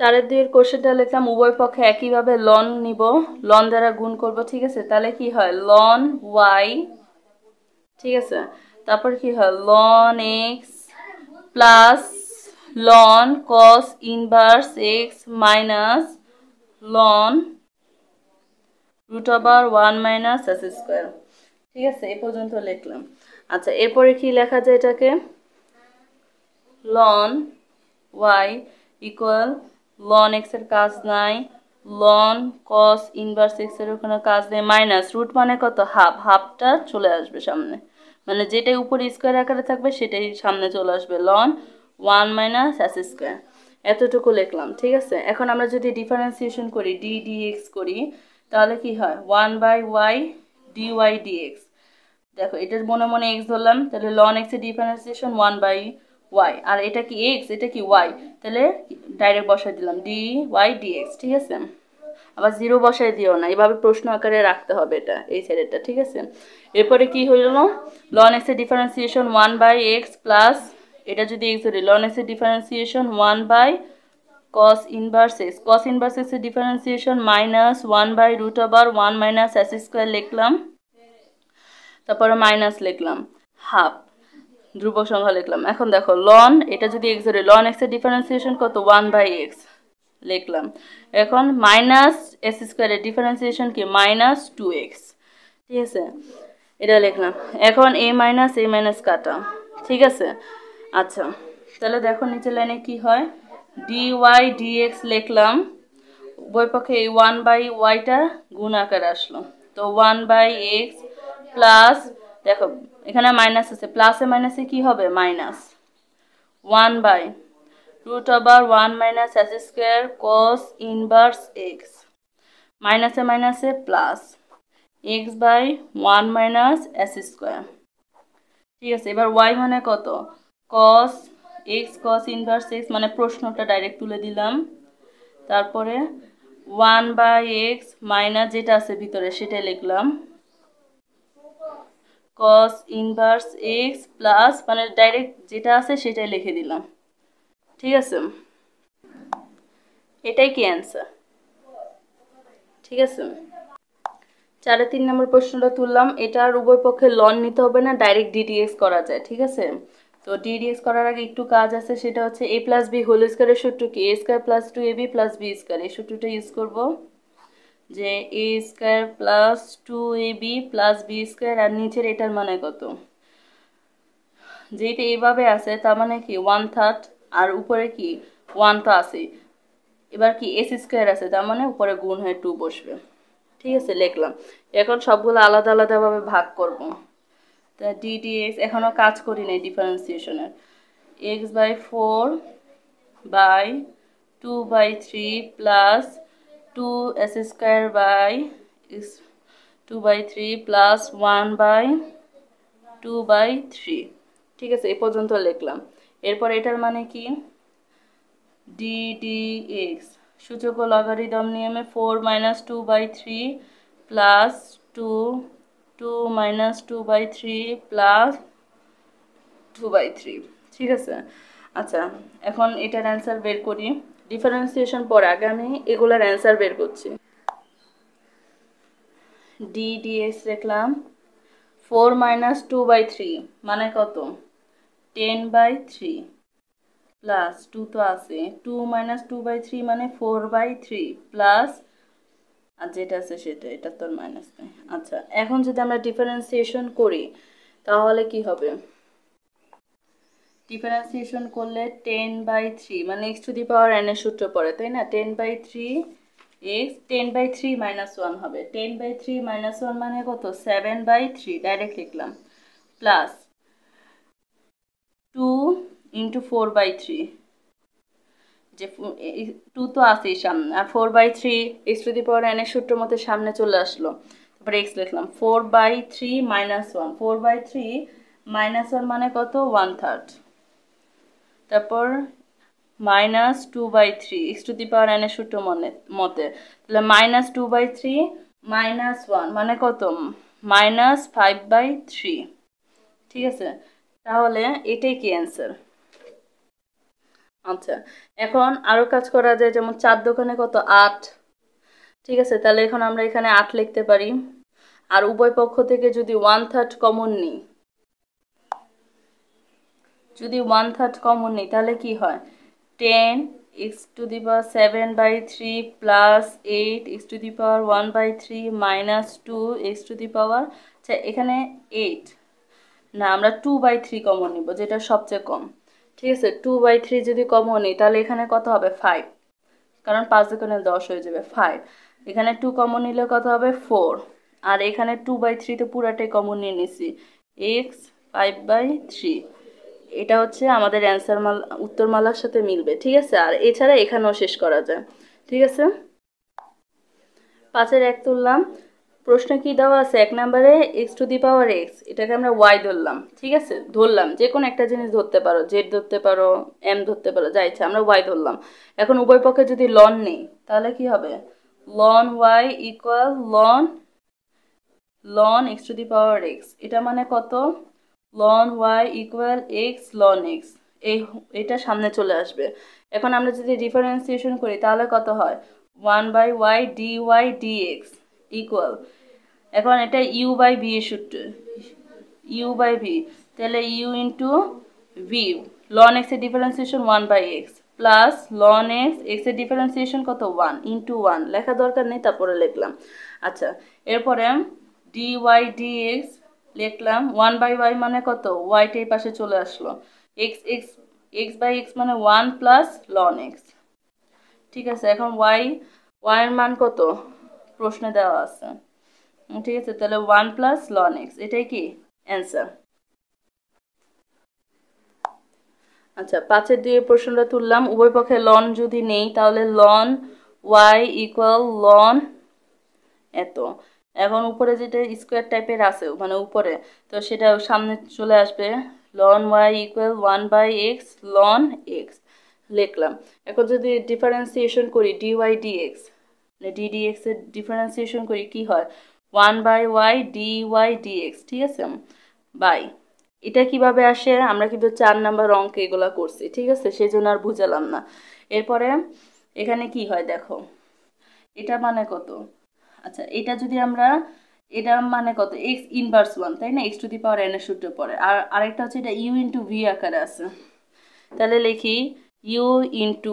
চারের দুইয়ের কোশ্চেনটা লিখলাম উভয় পক্ষে একইভাবে লন নিব লন দ্বারা গুণ করব ঠিক আছে তাহলে কি হয় লন ওয়াই ঠিক আছে তারপর কি হয় ln x plus ln cos inverse x minus ln root আবার ওয়ান মাইনাস এস স্কোয়ার ঠিক আছে এ পর্যন্ত লিখলাম আচ্ছা এরপরে কি লেখা যায় এটাকে লন ওয়াই ইকুয়াল লন এক্সের কাজ নাই লন কস ইনভার্স এক্সের ওখানে কাজ নেই মাইনাস রুট মানে কত হাফ হাফটা চলে আসবে সামনে মানে যেটাই উপরে স্কোয়ার আকারে থাকবে সেটাই সামনে চলে আসবে ln one minus s square এতটুকু লিখলাম ঠিক আছে এখন আমরা যদি ডিফারেন্সিয়েশন করি ডি ডি এক্স করি তাহলে কি হয় one by y d y d x দেখো এটার মনে মনে এক্স ধরলাম তাহলে লন এক্সের ডিফারেন্সিয়েশন ওয়ান বাই ওয়াই আর এটা কি এক্স এটা কি ওয়াই তাহলে ডাইরেক্ট বসাই দিলাম ডি ওয়াই ডি এক্স ঠিক আছে আবার জিরো বসাই দিও না এভাবে প্রশ্ন আকারে রাখতে হবে এটা এই সাইডেরটা ঠিক আছে এরপরে কি হয়ে গেল লন এক্সের differentiation one by x plus এটা যদি এক্স ধরি লন এক্সের differentiation one by cos inverse cos cos inverse differentiation minus one by root over one minus s square লিখলাম তারপরে মাইনাস লিখলাম হাফ ধ্রুবক সংখ্যা লিখলাম এখন দেখো লন এটা যদি এক্স ধরে লন এক্সের ডিফারেন্সিয়েশন কত ওয়ান বাই এক্স লিখলাম এখন মাইনাস এস স্কোয়ারের ডিফারেন্সিয়েশন কি মাইনাস টু এক্স ঠিক আছে এটা লিখলাম এখন এ মাইনাস এ মাইনাস কাটা ঠিক আছে আচ্ছা তাহলে দেখো নিচের লাইনে কি হয় ডি ওয়াই ডি এক্স লিখলাম বইপক্ষে এই ওয়ান বাই ওয়াইটা গুণ আকার আসলো তো ওয়ান বাই এক্স প্লাস দেখো এখানে মাইনাস আছে প্লাসে মাইনাসে কি হবে minus one by root over one minus s square cos inverse x মাইনাসে মাইনাসে plus x by one minus s square ঠিক আছে এবার ওয়াই মানে কত cos x cos inverse x মানে প্রশ্নটা ডাইরেক্ট তুলে দিলাম তারপরে ওয়ান বাই এক্স মাইনাস যেটা আছে ভিতরে সেটাই লিখলাম কস ইনভার্স এক্স প্লাস মানে ডাইরেক্ট যেটা আছে সেটাই লিখে দিলাম ঠিক আছে এটাই কি অ্যান্সার ঠিক আছে চারে তিন নম্বর প্রশ্নটা তুললাম এটার উভয় পক্ষে লন নিতে হবে না ডাইরেক্ট ডিডিএক্স করা যায় ঠিক আছে তো ডিডিএক্স করার আগে একটু কাজ আছে সেটা হচ্ছে এ প্লাস বি হোল স্কোয়ারের সূত্র কি a square plus two a b plus b square এই সূত্রটা ইউজ করবো যে a square plus two a b plus b square আর নিচের এটার মানে কত যেটা এইভাবে আছে তার মানে কি ওয়ান থার্ড আর উপরে কি ওয়ান তো আছে এবার কি এস স্কোয়ার আছে তার মানে উপরে গুণ হয়ে টু বসবে ঠিক আছে লিখলাম এখন সবগুলো আলাদা আলাদাভাবে ভাগ করব তা ডিডিএক্স এখনও কাজ করি নাই ডিফারেন্সিয়েশনের x by four by two by three plus two s square by two by three plus one by two by three ঠিক আছে এ পর্যন্ত লিখলাম এরপর এটার মানে কি ডি ডি এক্স সূচক ও লগারিদম নিয়মে four minus two by three plus two two minus two by three plus two by three ঠিক আছে আচ্ছা এখন এটার অ্যান্সার বের করি ডিফারেন্সিয়েশন পর আগে আমি এগুলার অ্যান্সার বের করছি ডি এস দেখলাম four minus two by three মানে কত ten by three plus two তো আছে two minus two by three মানে ফোর বাই থ্রি প্লাস আর যেটা আছে সেটা এটা তোর মাইনাস নেই আচ্ছা এখন যদি আমরা ডিফারেন্সিয়েশন করি তাহলে কি হবে ডিফারেন্সিয়েশন করলে টেন বাই থ্রি মানে এক্স টু দি পাওয়ার এনের সূত্র পড়ে তাই না ten by three x ten by three minus one হবে ten by three minus one মানে কত সেভেন বাই থ্রি ডাইরেক্ট লিখলাম plus two into four by three যে টু তো আসেই সামনে আর four by three x to the power এনের সূত্র মতে সামনে চলে আসলো তারপরে এক্স লিখলাম four by three minus one four by three minus one মানে কত ওয়ান থার্ড তারপর minus two by three x to the power এনে সূত্র মনে মতে তাহলে minus two by three minus one মানে কত মাইনাস ফাইভ বাই থ্রি ঠিক আছে তাহলে এটাই কি অ্যান্সার আচ্ছা এখন আরও কাজ করা যায় যেমন চার দোকানে কত আট ঠিক আছে তাহলে এখন আমরা এখানে আট লিখতে পারি আর উভয় পক্ষ থেকে যদি ওয়ান থার্ড কমন নিই যদি ওয়ান থার্ড কমন নিই তাহলে কি হয় ten x to the power seven by three plus eight x to the power one by three minus two x to the power আচ্ছা এখানে এইট না আমরা টু বাই থ্রি কমন নিব যেটা সবচেয়ে কম ঠিক আছে টু বাই থ্রি যদি কমন নিই তাহলে এখানে কত হবে ফাইভ কারণ পাঁচ দোকানে দশ হয়ে যাবে ফাইভ এখানে টু কমন নিলে কত হবে ফোর আর এখানে টু বাই থ্রি তো পুরাটাই কমন নিয়ে নিছি এক্স ফাইভ বাই থ্রি এটা হচ্ছে আমাদের অ্যান্সার উত্তর উত্তরমালার সাথে মিলবে ঠিক আছে আর এছাড়া এখানেও শেষ করা যায় ঠিক আছে পাঁচের এক তুললাম প্রশ্ন কি দেওয়া আছে এক নাম্বারে x to the power x এটাকে আমরা ওয়াই ধরলাম ঠিক আছে ধরলাম যে কোনো একটা জিনিস ধরতে পারো জেড ধরতে পারো এম ধরতে পারো যা ইচ্ছা আমরা ওয়াই ধরলাম এখন উভয় পক্ষে যদি লন নেই তাহলে কি হবে ln y equal ln ln x to the power x এটা মানে কত ln y equal x ln x এই এটা সামনে চলে আসবে এখন আমরা যদি ডিফারেন্সিয়েশন করি তাহলে কত হয় one by y d y d x equal এখন এটা ইউ বাই ভি এর সূত্র ইউ বাই ভি তাহলে ইউ ইন্টু ভি লন এক্সের differentiation one by x plus ln x এক্সের ডিফারেন্সিয়েশন কত ওয়ান ইন্টু ওয়ান লেখা দরকার নেই তারপরে লিখলাম আচ্ছা এরপরে ডি ওয়াই ডি এক্স লিখলাম ওয়ান বাই ওয়াই মানে কত ওয়াইটা এই পাশে চলে আসলো x x x by x মানে ওয়ান প্লাস লন এক্স ঠিক আছে এখন ওয়াই ওয়াইয়ের মান কত প্রশ্নে দেওয়া আছে ঠিক আছে তাহলে ওয়ান প্লাস লন এক্স এটাই কি অ্যান্সার আচ্ছা পাঁচের দুই প্রশ্নটা তুললাম উভয় পক্ষে লন যদি নেই তাহলে লন ওয়াই ইকুয়াল লন এত এখন উপরে যেটা স্কোয়ার টাইপের আছে মানে উপরে তো সেটা সামনে চলে আসবে ln y equal one by x ln x লিখলাম এখন যদি ডিফারেন্সিয়েশন করি d y d x d d এক্সের ডিফারেন্সিয়েশন করি কি হয় one by y d y d x ঠিক আছে বাই এটা কিভাবে আসে আমরা কিন্তু চার নাম্বার অঙ্ক এগুলো করছি ঠিক আছে সেই জন্য আর বুঝালাম না এরপরে এখানে কি হয় দেখো এটা মানে কত আচ্ছা এটা যদি আমরা এটা মানে কত এক্স ইনভার্স ওয়ান তাই না x to the power n এর সূত্র পড়ে আর আরেকটা হচ্ছে এটা ইউ ইন্টু ভি আকারে আছে তাহলে লিখি u into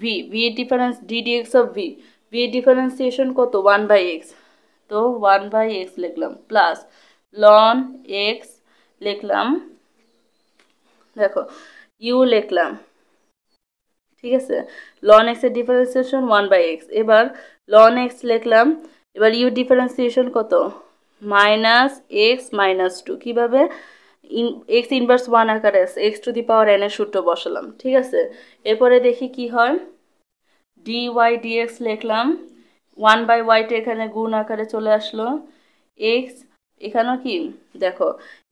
v v difference d d x of v v differentiation কত ওয়ান বাই এক্স তো ওয়ান বাই এক্স লিখলাম প্লাস লন এক্স লিখলাম দেখো ইউ লিখলাম ঠিক আছে লন এক্সের ডিফারেন্সিয়েশন ওয়ান বাই এক্স এবার লন এক্স লিখলাম এবার ইউ ডিফারেন্সিয়েশন কত মাইনাস এক্স মাইনাস টু কীভাবে ইন এক্স ইনভার্স ওয়ান আকারে আছে x to the power n এর সূত্র বসালাম ঠিক আছে এরপরে দেখি কি হয় ডি ওয়াই ডি এক্স লিখলাম ওয়ান বাই ওয়াইটে এখানে গুণ আকারে চলে আসলো এক্স এখানেও কি দেখো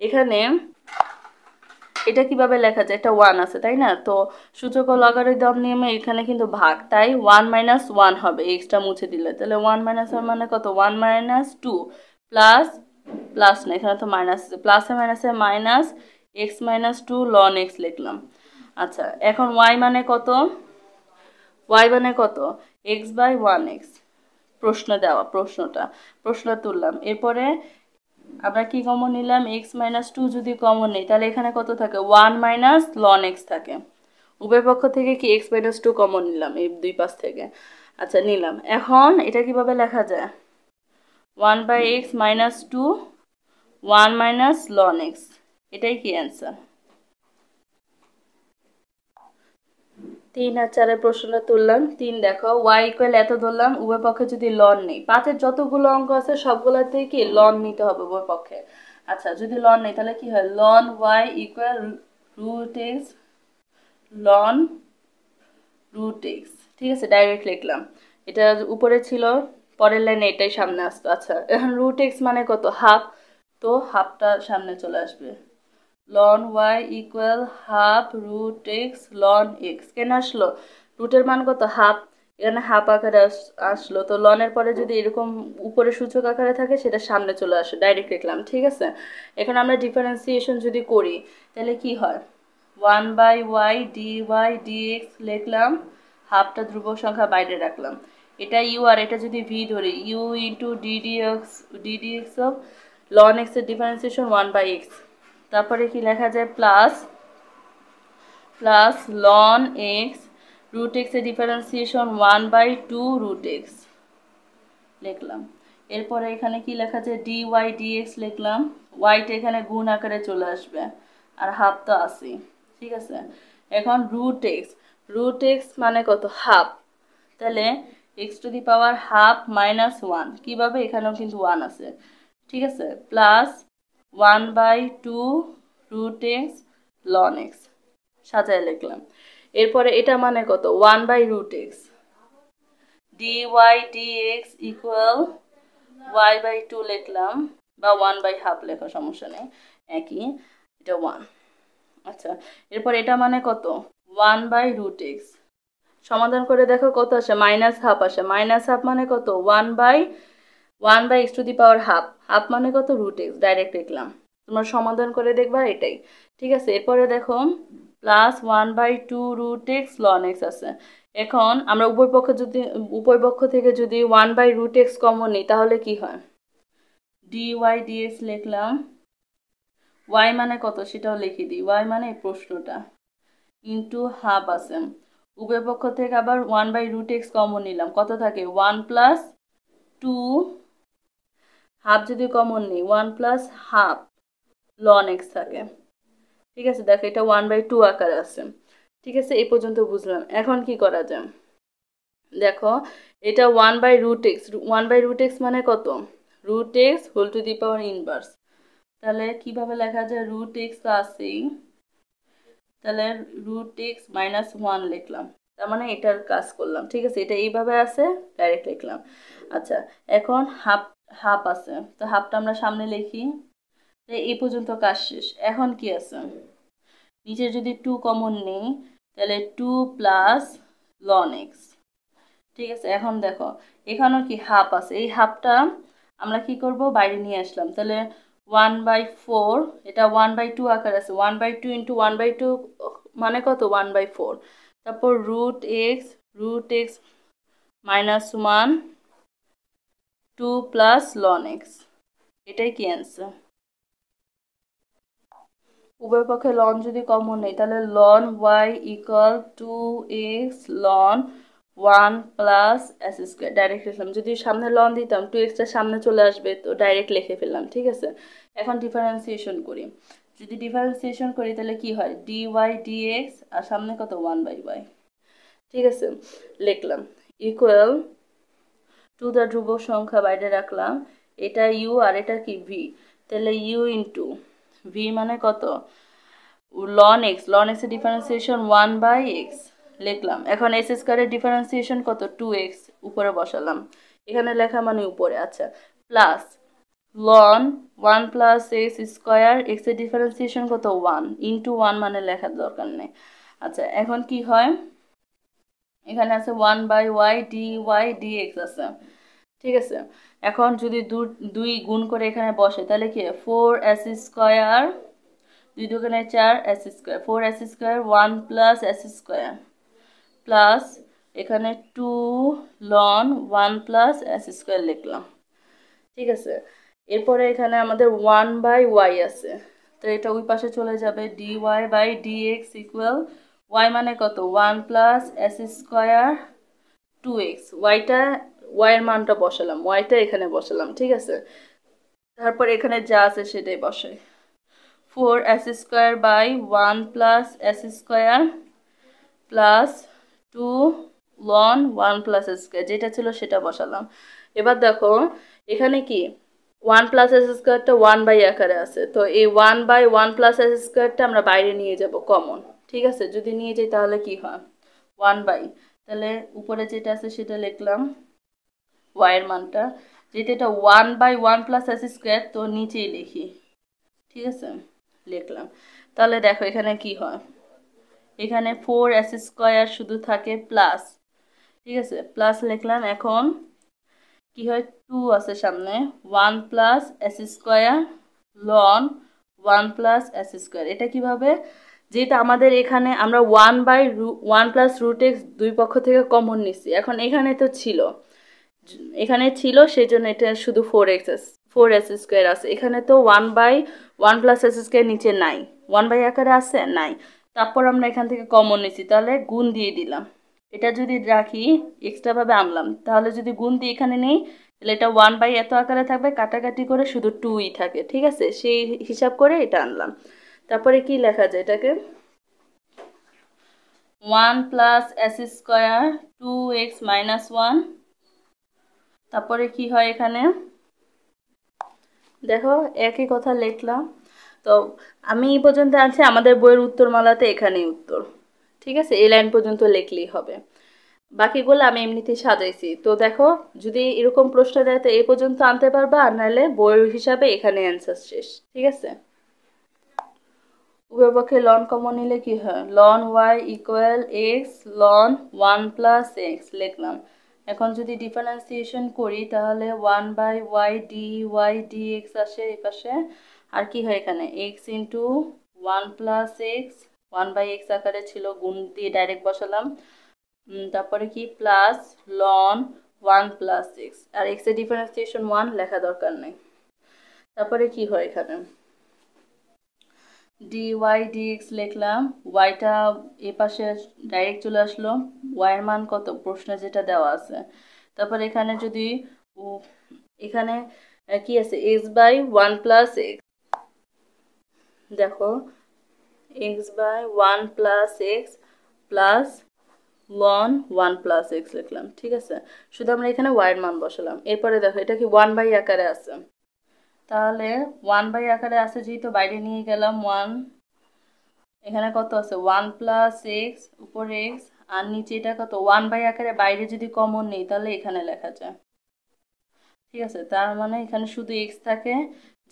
এখানে এটা কিভাবে লেখা যায় এটা ওয়ান আছে তাই না তো সূচক লগারিদম নিয়মে এখানে কিন্তু ভাগ তাই ওয়ান মাইনাস ওয়ান হবে এক্সট্রা মুছে দিলে তাহলে ওয়ান মাইনাস ওয়ান মানে কত one minus two plus plus না এখানে তো মাইনাস আছে প্লাসে মাইনাসে minus x minus two ln x লিখলাম আচ্ছা এখন ওয়াই মানে কত ওয়াই মানে কত এক্স বাই ওয়ান এক্স প্রশ্ন দেওয়া প্রশ্নটা প্রশ্ন তুললাম এরপরে আমরা কি কমন নিলাম এক্স মাইনাস টু যদি কমন নেই তাহলে এখানে কত থাকে ওয়ান মাইনাস লন এক্স থাকে উভয় পক্ষ থেকে কি এক্স মাইনাস টু কমন নিলাম এই দুই পাশ থেকে আচ্ছা নিলাম এখন এটা কিভাবে লেখা যায় one by x minus two one minus ln x এটাই কি অ্যান্সার তিন আর চারের প্রশ্নটা তুললাম তিন দেখো ওয়াই ইকুয়াল এত ধরলাম উভয় পক্ষে যদি লন নেই পাঁচের যতগুলো অঙ্ক আছে সবগুলোতে কি লন নিতে হবে উভয় পক্ষে আচ্ছা যদি লন নেই তাহলে কি হয় ln y equal root x ln root x ঠিক আছে ডাইরেক্ট লিখলাম এটা উপরে ছিল পরের লাইনে এটাই সামনে আসতো আচ্ছা এখন রুট এক্স মানে কত হাফ তো হাফটা সামনে চলে আসবে ln y equal half root x ln x কেন আসলো রুটের মান কত হাফ এখানে হাফ আকারে আসলো তো লনের পরে যদি এরকম উপরে সূচক আকারে থাকে সেটা সামনে চলে আসে ডাইরেক্ট দেখলাম ঠিক আছে এখন আমরা ডিফারেন্সিয়েশন যদি করি তাহলে কি হয় one by y d y d x লিখলাম হাফটা ধ্রুবক সংখ্যা বাইরে রাখলাম এটা ইউ আর এটা যদি ভি ধরি u into d d x d d x of ln এক্সের ডিফারেন্সিয়েশন ওয়ান বাই এক্স তারপরে কি লেখা যায় plus plus ln x root এক্সের differentiation one by two root x লিখলাম এরপরে এখানে কি লেখা যায় ডি ওয়াই ডি এক্স লিখলাম ওয়াইটা এখানে গুণ আকারে চলে আসবে আর হাফ তো আসি ঠিক আছে এখন রুট এক্স রুট এক্স মানে কত হাফ তাহলে x to the power half minus one কীভাবে এখানেও কিন্তু ওয়ান আছে ঠিক আছে plus one by two root x ln x সাজায় লিখলাম এরপরে এটা মানে কত one by root x d y d x equal y by two লিখলাম বা ওয়ান বাই হাফ লেখা সমস্যা নেই একই এটা ওয়ান আচ্ছা এরপর এটা মানে কত ওয়ান বাই রুট এক্স সমাধান করে দেখো কত আসে মাইনাস হাফ আসে মাইনাস হাফ মানে কত one by one by x to the power half half মানে কত রুট এক্স ডাইরেক্ট লিখলাম তোমরা সমাধান করে দেখবা এটাই ঠিক আছে এরপরে দেখো plus one by two root x ln x আছে এখন আমরা পক্ষ যদি পক্ষ থেকে যদি one by root x common নিই তাহলে কি হয় ডি ওয়াই ডি এক্স লিখলাম ওয়াই মানে কত সেটাও লিখে দিই ওয়াই মানে এই প্রশ্নটা ইন্টু হাফ আছে পক্ষ থেকে আবার one by root x common নিলাম কত থাকে ওয়ান প্লাস টু হাফ যদি কমন নেই one plus half ln x থাকে ঠিক আছে দেখো এটা ওয়ান বাই টু আকার আছে ঠিক আছে এই পর্যন্ত বুঝলাম এখন কি করা যায় দেখো এটা one by root x one by root x মানে কত root x whole to the power inverse তাহলে কিভাবে লেখা যায় রুট এক্স তো আসেই তাহলে রুট এক্স মাইনাস ওয়ান লিখলাম তার মানে এটার কাজ করলাম ঠিক আছে এটা এইভাবে আছে ডাইরেক্ট লিখলাম আচ্ছা এখন হাফ হাফ আছে তো হাফটা আমরা সামনে লিখি এই পর্যন্ত কাজ শেষ এখন কি আছে নিচে যদি টু কমন নেই তাহলে টু প্লাস লন এক্স ঠিক আছে এখন দেখো এখানেও কি হাফ আছে এই হাফটা আমরা কি করব বাইরে নিয়ে আসলাম তাহলে ওয়ান বাই ফোর এটা ওয়ান বাই টু আকার আছে one by two into one by two মানে কত ওয়ান বাই ফোর তারপর root x root x minus one two plus ln x এটাই কি অ্যান্সার উভয় পক্ষে লন যদি কমন নেই তাহলে ln y equal two x ln one plus s square direct লিখলাম যদি সামনে লন দিতাম টু এক্সটা সামনে চলে আসবে তো ডাইরেক্ট লিখে ফেললাম ঠিক আছে এখন ডিফারেন্সিয়েশন করি যদি ডিফারেন্সিয়েশন করি তাহলে কি হয় ডি ওয়াই ডি এক্স আর সামনে কত ওয়ান বাই ওয়াই ঠিক আছে লিখলাম ইকুয়াল টু দ্য ধ্রুব সংখ্যা বাইরে রাখলাম এটা ইউ আর এটা কি ভি তাহলে ইউ ইন্টু ভি মানে কত লন এক্স লন এক্সের ডিফারেন্সিয়েশন ওয়ান বাই এক্স লিখলাম এখন এস স্কোয়ারের ডিফারেন্সিয়েশন কত টু এক্স উপরে বসালাম এখানে লেখা মানে উপরে আচ্ছা plus ln one plus x square এক্সের ডিফারেন্সিয়েশন কত ওয়ান ইন্টু ওয়ান মানে লেখার দরকার নেই আচ্ছা এখন কি হয় এখানে আছে one by y d y d x আছে ঠিক আছে এখন যদি দুই গুণ করে এখানে বসে তাহলে কি ফোর এস স্কোয়ার দুই দোকানে চার s square four s square one plus s square plus এখানে two ln one plus s square লিখলাম ঠিক আছে এরপরে এখানে আমাদের ওয়ান বাই ওয়াই আছে তো এটা ওই পাশে চলে যাবে d y by d x equal y মানে কত one plus s square two x ওয়াইটা ওয়াইয়ের মানটা বসালাম ওয়াইটা এখানে বসালাম ঠিক আছে তারপর এখানে যা আছে সেটাই বসাই four s square by one plus s square plus two ln one plus square যেটা ছিল সেটা বসালাম এবার দেখো এখানে কি ওয়ান প্লাস এস স্কোয়ারটা ওয়ান বাই আকারে আছে তো এই one by one plus s স্কোয়ারটা আমরা বাইরে নিয়ে যাব কমন ঠিক আছে যদি নিয়ে যাই তাহলে কি হয় ওয়ান বাই তাহলে উপরে যেটা আছে সেটা লিখলাম ওয়াইয়ের মানটা যেহেতু এটা one by one plus s square তো নিচেই লিখি ঠিক আছে লিখলাম তাহলে দেখো এখানে কি হয় এখানে ফোর এস স্কোয়ার শুধু থাকে প্লাস ঠিক আছে প্লাস লিখলাম এখন কি হয় টু আছে সামনে one plus s square ln one plus s square এটা কীভাবে যেটা আমাদের এখানে আমরা one by one plus root x দুই পক্ষ থেকে কমন নিচ্ছি এখন এখানে তো ছিল এখানে ছিল সেই জন্য এটা শুধু four x s four s square আছে এখানে তো one by one plus s square নিচে নাই ওয়ান বাই আকারে আছে নাই তারপর আমরা এখান থেকে কমন নিচ্ছি তাহলে গুণ দিয়ে দিলাম এটা যদি রাখি এক্সট্রাভাবে আনলাম তাহলে যদি গুণ দিয়ে এখানে নেই তাহলে এটা ওয়ান বাই এত আকারে থাকবে কাটাকাটি করে শুধু টুই থাকে ঠিক আছে সেই হিসাব করে এটা আনলাম তারপরে কি লেখা যায় এটাকে one plus s square two x minus one তারপরে কি হয় এখানে দেখো একই কথা লিখলাম তো আমি এই পর্যন্ত আছি আমাদের বইয়ের উত্তরমালাতে এখানেই উত্তর ঠিক আছে এই লাইন পর্যন্ত লিখলেই হবে বাকিগুলো আমি এমনিতে সাজাইছি তো দেখো যদি এরকম প্রশ্ন দেয় তো এই পর্যন্ত আনতে পারবা আর নাহলে বইয়ের হিসাবে এখানে অ্যান্সার শেষ ঠিক আছে উভয় পক্ষে লন কমন নিলে কি হয় ln y equal x ln one plus x লিখলাম এখন যদি ডিফারেন্সিয়েশন করি তাহলে one by y d y d x আসে এই পাশে আর কি হয় এখানে x into one plus x one by x আকারে ছিল গুণ দিয়ে ডাইরেক্ট বসালাম তারপরে কি plus ln one plus x আর এক্সের ডিফারেন্সিয়েশন ওয়ান লেখা দরকার নেই তারপরে কি হয় এখানে ডিওয়াই ডিএক্স লিখলাম ওয়াইটা এ পাশে ডাইরেক্ট চলে আসলো ওয়াইয়ের মান কত প্রশ্নে যেটা দেওয়া আছে তারপর এখানে যদি এখানে কি আছে x by one plus x দেখো x by one plus x plus ln one plus x লিখলাম ঠিক আছে শুধু আমরা এখানে ওয়াইয়ের মান বসালাম এরপরে দেখো এটা কি ওয়ান বাই আকারে আছে তাহলে ওয়ান বাই আকারে আছে যেহেতু বাইরে নিয়ে গেলাম ওয়ান এখানে কত আছে ওয়ান প্লাস এক্স উপর এক্স আর নিচে এটা কত ওয়ান বাই আকারে বাইরে যদি কমন নেই তাহলে এখানে লেখা যায় ঠিক আছে তার মানে এখানে শুধু এক্স থাকে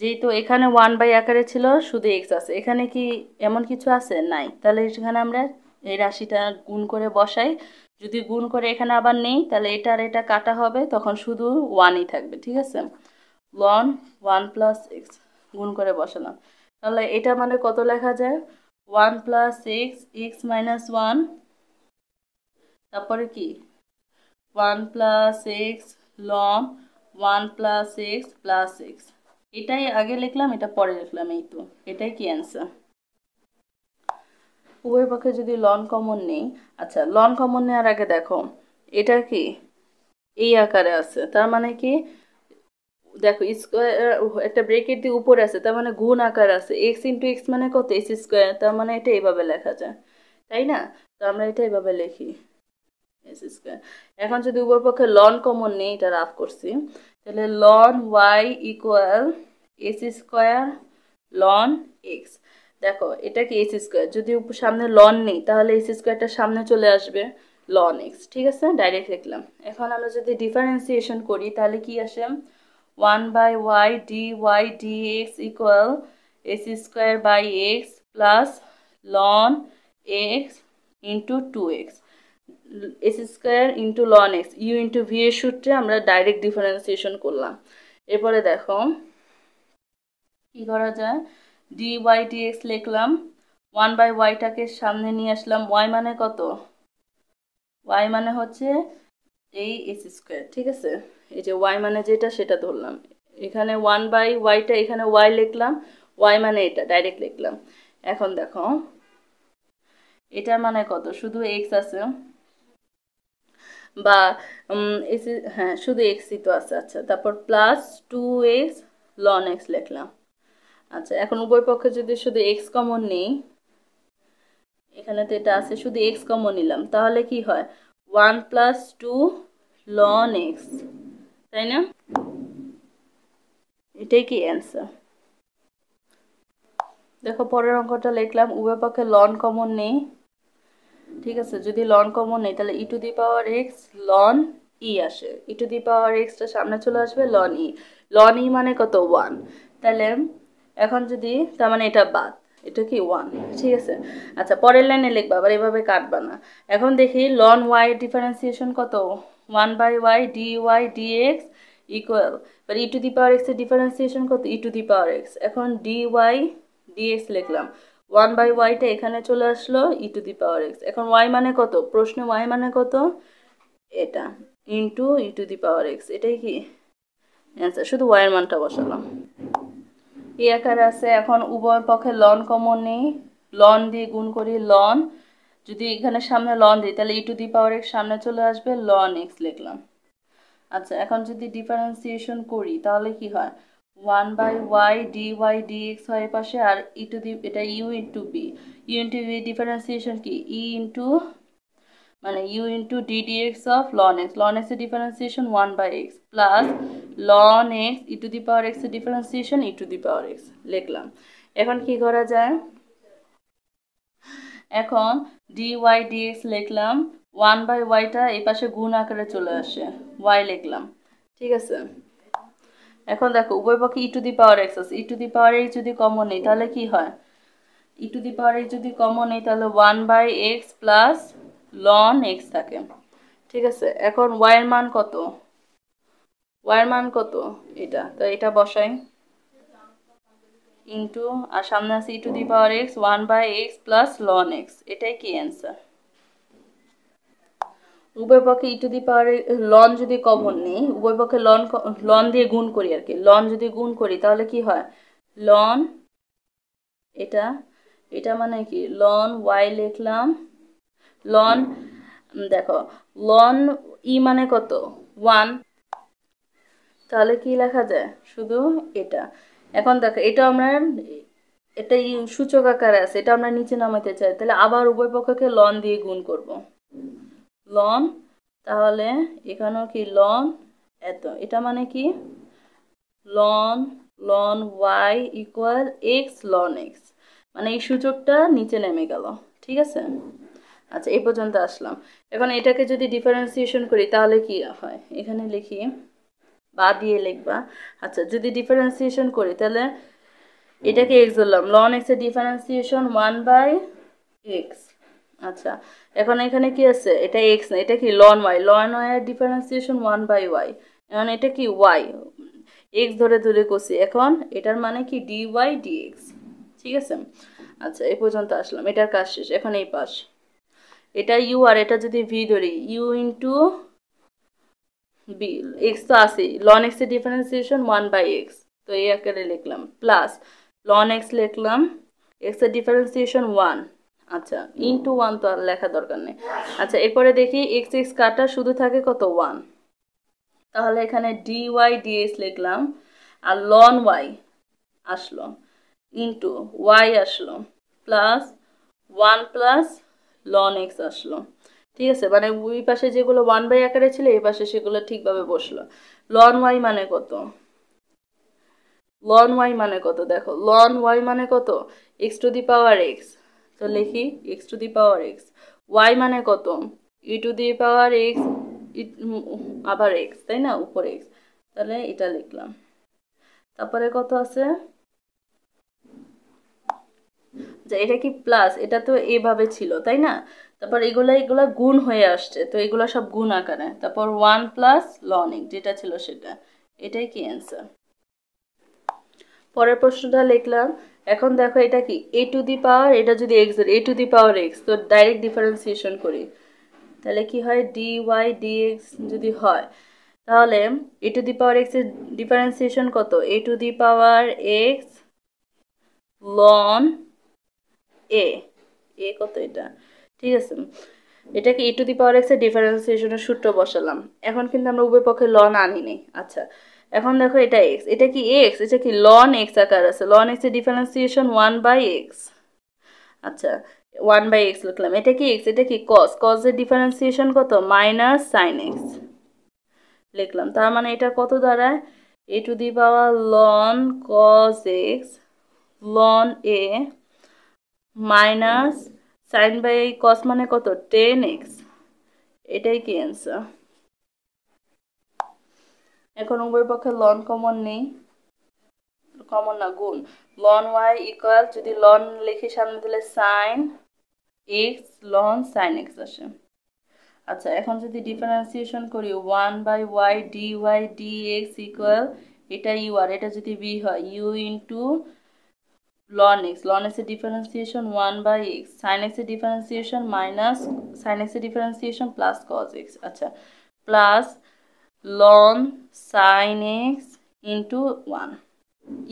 যেহেতু এখানে ওয়ান বাই আকারে ছিল শুধু এক্স আছে এখানে কি এমন কিছু আছে নাই তাহলে এখানে আমরা এই রাশিটা গুণ করে বসাই যদি গুণ করে এখানে আবার নেই তাহলে এটা আর এটা কাটা হবে তখন শুধু ওয়ানই থাকবে ঠিক আছে লন ওয়ান প্লাস সিক্স গুণ করে বসালাম তাহলে এটা মানে কত লেখা যায় one plus six x minus one তারপরে কি one plus six ln one plus six plus six এটাই আগে লিখলাম এটা পরে লিখলাম এই তো এটাই কি অ্যান্সার উভয় পক্ষে যদি লন কমন নেই আচ্ছা লন কমন নেওয়ার আগে দেখো এটা কি এই আকারে আছে তার মানে কি দেখো স্কোয়ার একটা ব্রেকের দিয়ে উপরে আছে তার মানে গুণ আকার আছে এক্স ইন্টু এক্স মানে কত এক্স স্কোয়ার তার মানে এটা এভাবে লেখা যায় তাই না তো আমরা এটা এভাবে লিখি এক্স স্কোয়ার এখন যদি উপর পক্ষে লন কমন নেই এটা রাফ করছি তাহলে ln y equal x square ln x দেখো এটা কি এক্স স্কোয়ার যদি সামনে লন নেই তাহলে এক্স স্কোয়ারটা সামনে চলে আসবে লন এক্স ঠিক আছে ডাইরেক্ট লিখলাম এখন আমরা যদি ডিফারেন্সিয়েশন করি তাহলে কি আসে one by y d y d x equal s square by x plus ln x into two x s square into ln x u into v এর সূত্রে আমরা ডাইরেক্ট ডিফারেন্সিয়েশন করলাম এরপরে দেখো কি করা যায় ডি ওয়াই ডি এক্স লিখলাম ওয়ান বাই ওয়াইটাকে সামনে নিয়ে আসলাম ওয়াই মানে কত ওয়াই মানে হচ্ছে এই এক্স স্কোয়ার ঠিক আছে এই যে ওয়াই মানে যেটা সেটা ধরলাম এখানে ওয়ান বাই ওয়াইটা এখানে ওয়াই লিখলাম ওয়াই মানে এটা ডাইরেক্ট লিখলাম এখন দেখো এটা মানে কত শুধু এক্স আছে বা এসি হ্যাঁ শুধু এক্সই তো আছে আচ্ছা তারপর plus two x ln x লিখলাম আচ্ছা এখন উভয় পক্ষে যদি শুধু এক্স কমন নেই এখানে তো এটা আছে শুধু এক্স কমন নিলাম তাহলে কি হয় one plus two ln x তাই না এটাই কি অ্যান্সার দেখো পরের অঙ্কটা লিখলাম উভয় পক্ষে লন কমন নেই ঠিক আছে যদি লন কমন নেই তাহলে e to the power x ln e আসে e to the power extra সামনে চলে আসবে লন ই লন ই মানে কত ওয়ান তাহলে এখন যদি তার মানে এটা বাদ এটা কি ওয়ান ঠিক আছে আচ্ছা পরের লাইনে লিখবা আবার এভাবে কাটবা না এখন দেখি লন ওয়াই ডিফারেন্সিয়েশন কত one by y d y d x equal এবার ই টু দি পাওয়ার এক্সের ডিফারেন্সিয়েশন কত e to the power x এখন ডি ওয়াই ডি এক্স লিখলাম ওয়ান বাই ওয়াইটা এখানে চলে আসলো e to the power x এখন ওয়াই মানে কত প্রশ্নে ওয়াই মানে কত এটা into e to the power x এটাই কি অ্যান্সার শুধু ওয়াইয়ের মানটা বসালাম এ আকার আছে এখন উভয় পক্ষে লন কমন নেই লন দিয়ে গুণ করি লন যদি এখানে সামনে লন দিই তাহলে e to the power x সামনে চলে আসবে লন এক্স লিখলাম আচ্ছা এখন যদি ডিফারেন্সিয়েশন করি তাহলে কি হয় one by y d y d x হয় পাশে আর ই টু দি এটা u into v u into v differentiation কি ই e ইন্টু মানে u into d d x of ln x loan এক্সের differentiation one by x plus ln x e to the power এক্সের differentiation e to the power x লিখলাম এখন কি করা যায় এখন ডিওয়াই ডিএক্স লিখলাম ওয়ান বাই ওয়াইটা এই পাশে গুণ আকারে চলে আসে ওয়াই লিখলাম ঠিক আছে এখন দেখো উভয় পক্ষে e to the power x আছে e to the power h যদি কমন নেই তাহলে কি হয় e to the power h যদি কমন নেই তাহলে one by x plus ln x থাকে ঠিক আছে এখন ওয়াইয়ের মান কত ওয়াইয়ের মান কত এটা তো এটা বসাই ইন্টু আর সামনে আছে e to the power x one by x plus ln x এটাই কি অ্যান্সার উভয় পক্ষে e to the power ln যদি কমন নেই উভয় পক্ষে লন লন দিয়ে গুণ করি আর কি লন যদি গুণ করি তাহলে কি হয় লন এটা এটা মানে কি লন ওয়াই লিখলাম লন দেখো লন ই e মানে কত ওয়ান তাহলে কি লেখা যায় শুধু এটা এখন দেখো এটা আমরা এটা সূচক আকারে আছে এটা আমরা নিচে নামাতে চাই তাহলে আবার উভয় পক্ষকে লন দিয়ে গুণ করব লন তাহলে এখানেও কি লন এত এটা মানে কি ln ln y equal x ln x মানে এই সূচকটা নিচে নেমে গেল ঠিক আছে আচ্ছা এই পর্যন্ত আসলাম এখন এটাকে যদি ডিফারেন্সিয়েশন করি তাহলে কি হয় এখানে লিখি বা দিয়ে লিখবা আচ্ছা যদি ডিফারেন্সিয়েশন করি তাহলে এটাকে এক্স ধরলাম লন এক্সের ডিফারেন্সিয়েশন ওয়ান বাই এক্স আচ্ছা এখন এখানে কি আছে এটা এক্স না এটা কি ln y ln y differentiation one by y এখন এটা কি ওয়াই এক্স ধরে ধরে করছি এখন এটার মানে কি ডি ওয়াই ডি এক্স ঠিক আছে আচ্ছা এ পর্যন্ত আসলাম এটার কাজ শেষ এখন এই পাশ এটা ইউ আর এটা যদি ভি ধরি ইউ ইন্টু বি এক্স তো আসে লন এক্সের ডিফারেন্সিয়েশন ওয়ান বাই এক্স তো এই আকারে লিখলাম প্লাস লন এক্স লিখলাম এক্সের ডিফারেন্সিয়েশন ওয়ান আচ্ছা ইন্টু ওয়ান তো আর লেখা দরকার নেই আচ্ছা এরপরে দেখি এক্স এক্স কাটা শুধু থাকে কত ওয়ান তাহলে এখানে ডি ওয়াই ডিএস লিখলাম আর লন ওয়াই আসলো ইন্টু ওয়াই আসলো plus one plus ln x আসলো ঠিক আছে মানে ওই পাশে যেগুলো ওয়ান বাই আকারে ছিল এই পাশে সেগুলো ঠিকভাবে বসলো লন ওয়াই মানে কত লন ওয়াই মানে কত দেখো লন ওয়াই মানে কত x to the power x তো লিখি x to the power x y মানে কত e to the power x আবার এক্স তাই না উপরে এক্স তাহলে এটা লিখলাম তারপরে কত আছে আচ্ছা এটা কি প্লাস এটা তো এভাবে ছিল তাই না তারপর এগুলো এগুলা গুণ হয়ে আসছে তো এগুলো সব গুণ আকারে তারপর ওয়ান প্লাস লনিং যেটা ছিল সেটা এটাই কি অ্যান্সার পরের প্রশ্নটা লিখলাম এখন দেখো এটা কি এ টু দি পাওয়ার এটা যদি x a to the power x তো ডাইরেক্ট ডিফারেন্সিয়েশন করি তাহলে কি হয় ডি ওয়াই ডি এক্স যদি হয় তাহলে এ টু দি পাওয়ার এক্সের ডিফারেন্সিয়েশন কত a to the power x ln a a কত এটা ঠিক আছে এটাকে ই টু দি পাওয়ার এক্সের ডিফারেন্সিয়েশনের সূত্র বসালাম এখন কিন্তু আমরা উভয় পক্ষে লন আনি নেই আচ্ছা এখন দেখো এটা এক্স এটা কি এক্স এটা কি লন এক্স আকার আছে লন এক্সের ডিফারেন্সিয়েশন ওয়ান বাই এক্স আচ্ছা ওয়ান বাই এক্স লিখলাম এটা কি এক্স এটা কি কস কসের ডিফারেন্সিয়েশন কত মাইনাস সাইন এক্স লিখলাম তার মানে এটা কত দাঁড়ায় a to the power ln cos x ln a minus sine by cos মানে কত টেন এক্স এটাই কি অ্যান্সার এখন উভয় পক্ষে লন কমন নেই কমন না গুণ লন ওয়াই ইকুয়াল যদি লন লিখে সামনে দিলে sine x ln sign x আসে আচ্ছা এখন যদি ডিফারেন্সিয়েশন করি one by y d y d x equal এটা ইউ আর এটা যদি বি হয় u into ln x loan এক্সের differentiation one by x sign এক্সের ডিফারেন্সিয়েশন মাইনাস সাইন এক্সের ডিফারেন্সিয়েশন প্লাস কজ এক্স আচ্ছা plus ln sign x into one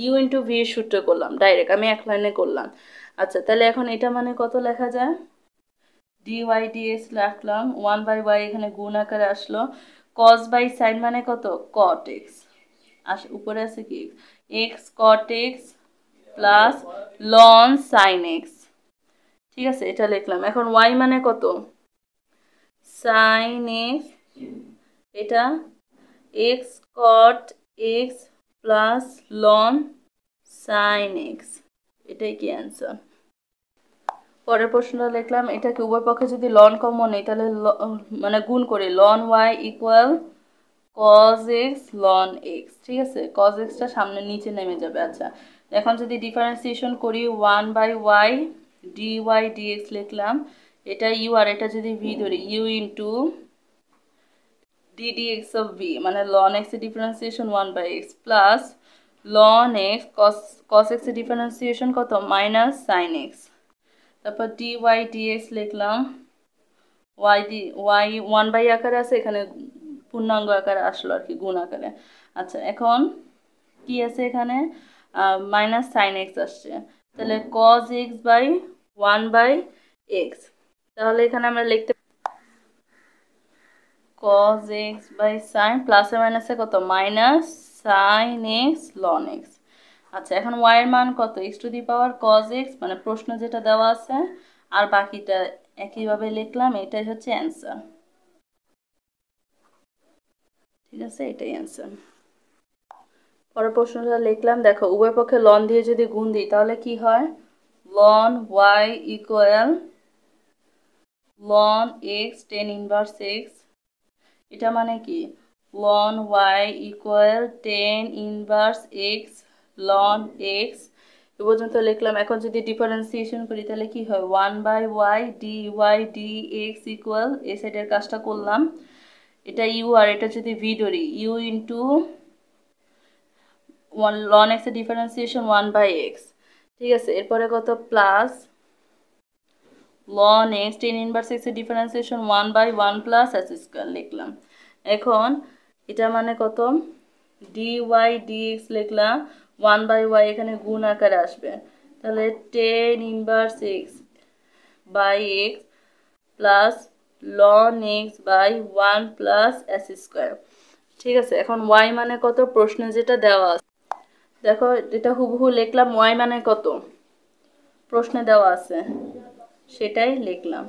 u into v সূত্র করলাম ডাইরেক্ট আমি এক লাইনে করলাম আচ্ছা তাহলে এখন এটা মানে কত লেখা যায় ডিওয়াই ডিএস রাখলাম ওয়ান বাই ওয়াই এখানে গুণ আকারে আসলো কজ বাই সাইন মানে কত কট এক্স আসে উপরে আছে কি x cot x plus ln sign x ঠিক আছে এটা লিখলাম এখন ওয়াই মানে কত সাইন এক্স এটা x cot x plus ln sign x এটাই কি অ্যান্সার পরের প্রশ্নটা লিখলাম এটাকে উভয় পক্ষে যদি লন কমন নেই তাহলে মানে গুণ করে ln y equal cos x ln x ঠিক আছে কজ এক্সটা সামনে নিচে নেমে যাবে আচ্ছা এখন যদি ডিফারেন্সিয়েশন করি one by y d y dx লিখলাম এটা ইউ আর এটা যদি ভি ধরি u into x of v মানে লন এক্সের differentiation one by x plus ln x cos cos এক্সের ডিফারেন্সিয়েশন কত মাইনাস সাইন এক্স তারপর ডি ওয়াই ডিএক্স লিখলাম y d y one by আকারে আছে এখানে পূর্ণাঙ্গ আকারে আসলো আর কি গুণ আকারে আচ্ছা এখন কি আছে এখানে মাইনাস সাইন এক্স আসছে তাহলে cos x by one by x তাহলে এখানে আমরা লিখতে কজ এক্স বাই সাইন প্লাসে মাইনাসে কত minus sign x ln x আচ্ছা এখন ওয়াইয়ের মান কত x to the power cos x মানে প্রশ্ন যেটা দেওয়া আছে আর বাকিটা একইভাবে লিখলাম এটাই হচ্ছে অ্যান্সার ঠিক আছে এটাই অ্যান্সার পরের প্রশ্নটা লিখলাম দেখো উভয় পক্ষে লন দিয়ে যদি গুণ দিই তাহলে কি হয় ln y equal ln x tan inverse x এটা মানে কি ln y equal tan inverse x ln x এ পর্যন্ত লিখলাম এখন যদি ডিফারেন্সিয়েশন করি তাহলে কি হয় one by y d y d x equal এ সাইডের কাজটা করলাম এটা ইউ আর এটা যদি ভি ধরি ইউ ইন্টু ওয়ান লন এর ডিফারেন্সিয়েশন ওয়ান বাই এক্স ঠিক আছে এরপরে কত plus ln x tan inverse এর differentiation one by one plus s square লিখলাম এখন এটা মানে কত ডি ওয়াই ডি এক্স লিখলাম ওয়ান বাই ওয়াই এখানে গুণ আকারে আসবে তাহলে tan inverse x by x plus ln x by one plus s square ঠিক আছে এখন ওয়াই মানে কত প্রশ্ন যেটা দেওয়া আছে দেখো এটা হুবহু লিখলাম ওয়াই মানে কত প্রশ্নে দেওয়া আছে সেটাই লিখলাম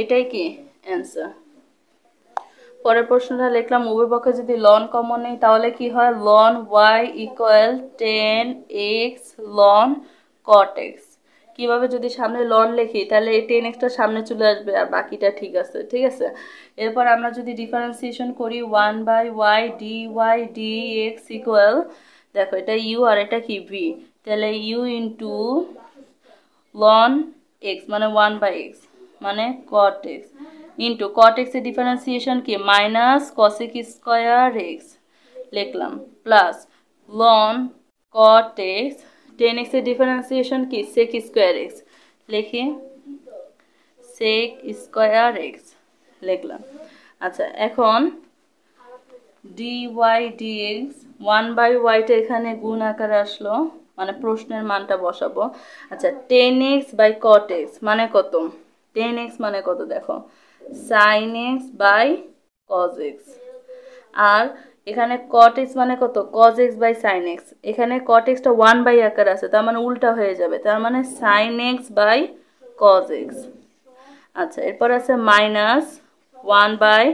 এটাই কি অ্যান্সার পরের প্রশ্নটা লিখলাম উভয় পক্ষে যদি লন কমন নেই তাহলে কি হয় ln y equal tan x ln cot x কীভাবে যদি সামনে লন লিখি তাহলে এই টেন এক্সটা সামনে চলে আসবে আর বাকিটা ঠিক আছে ঠিক আছে এরপর আমরা যদি ডিফারেন্সিয়েশন করি one by y d y d x equal দেখো এটা ইউ আর এটা কি ভি তাহলে ইউ ইন্টু লন এক্স মানে ওয়ান বাই এক্স মানে কট এক্স ইন্টু কট এক্সের ডিফারেন্সিয়েশন কি মাইনাস কসেক স্কোয়ার এক্স লিখলাম plus ln cot x tan এক্সের ডিফারেন্সিয়েশন কি সেক স্কোয়ার এক্স লিখি সেক স্কোয়ার এক্স লিখলাম আচ্ছা এখন d y d x one by ওয়াইটা এখানে গুণ আকারে আসলো মানে প্রশ্নের মানটা বসাবো আচ্ছা tan x by cot x মানে কত টেন এক্স মানে কত দেখো sine x by cos x আর এখানে কট এক্স মানে কত cos x by sine x এখানে কট এক্সটা ওয়ান বাই আকার আছে তার মানে উল্টা হয়ে যাবে তার মানে sine x by cos x আচ্ছা এরপর আছে minus one by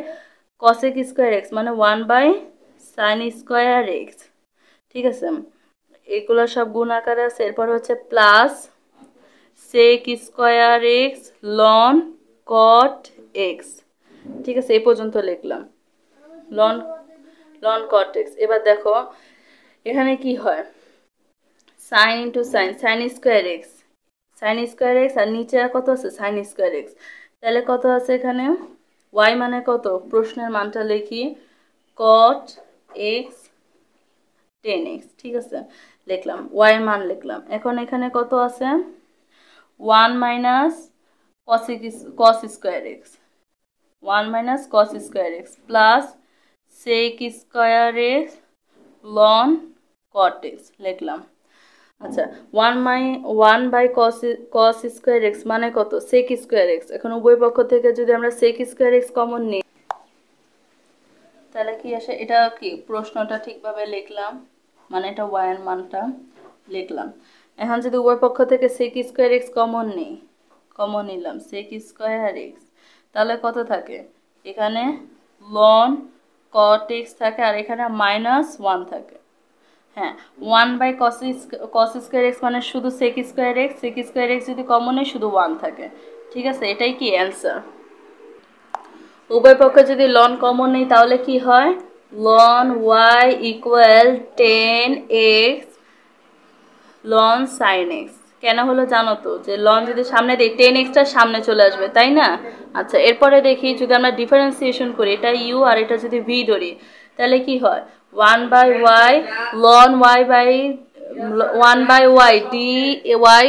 cosec square x মানে one by sine square x ঠিক আছে এগুলো সব গুণ আকারে আছে এরপর হচ্ছে plus sec square x ln cot x ঠিক আছে এই পর্যন্ত লিখলাম লন লন কট এক্স এবার দেখো এখানে কি হয় sine into sine sine square x sine square x আর নিচে কত আছে সাইন স্কোয়ার এক্স তাহলে কত আছে এখানে ওয়াই মানে কত প্রশ্নের মানটা লিখি কট এক্স টেন এক্স ঠিক আছে লিখলাম ওয়াই মান লিখলাম এখন এখানে কত আছে one minus cos cos square x one minus cos square x plus sec square x ln cot x লিখলাম আচ্ছা ওয়ান মাই one by cos cos square x মানে কত সেক স্কোয়ার এক্স এখন উভয় পক্ষ থেকে যদি আমরা সেক স্কোয়ার এক্স কমন নিই তাহলে কি আসে এটা কি প্রশ্নটা ঠিকভাবে লিখলাম মানে এটা ওয়াইয়ের মানটা লিখলাম এখন যদি উভয় পক্ষ থেকে সেক স্কোয়ার এক্স কমন নেই কমন নিলাম সেক স্কোয়ার এক্স তাহলে কত থাকে এখানে লন কট এক্স থাকে আর এখানে মাইনাস ওয়ান থাকে হ্যাঁ one by cos cos square x মানে শুধু sec square x sec square x যদি কমন নেই শুধু ওয়ান থাকে ঠিক আছে এটাই কি অ্যান্সার উভয় পক্ষে যদি লন কমন নেই তাহলে কি হয় ln y equal tan x ln sign x কেন হলো জানো তো যে লন যদি সামনে দিই টেন এক্সটা সামনে চলে আসবে তাই না আচ্ছা এরপরে দেখি যদি আমরা ডিফারেন্সিয়েশন করি এটা ইউ আর এটা যদি ভি ধরি তাহলে কি হয় one by y ln y by one by y d y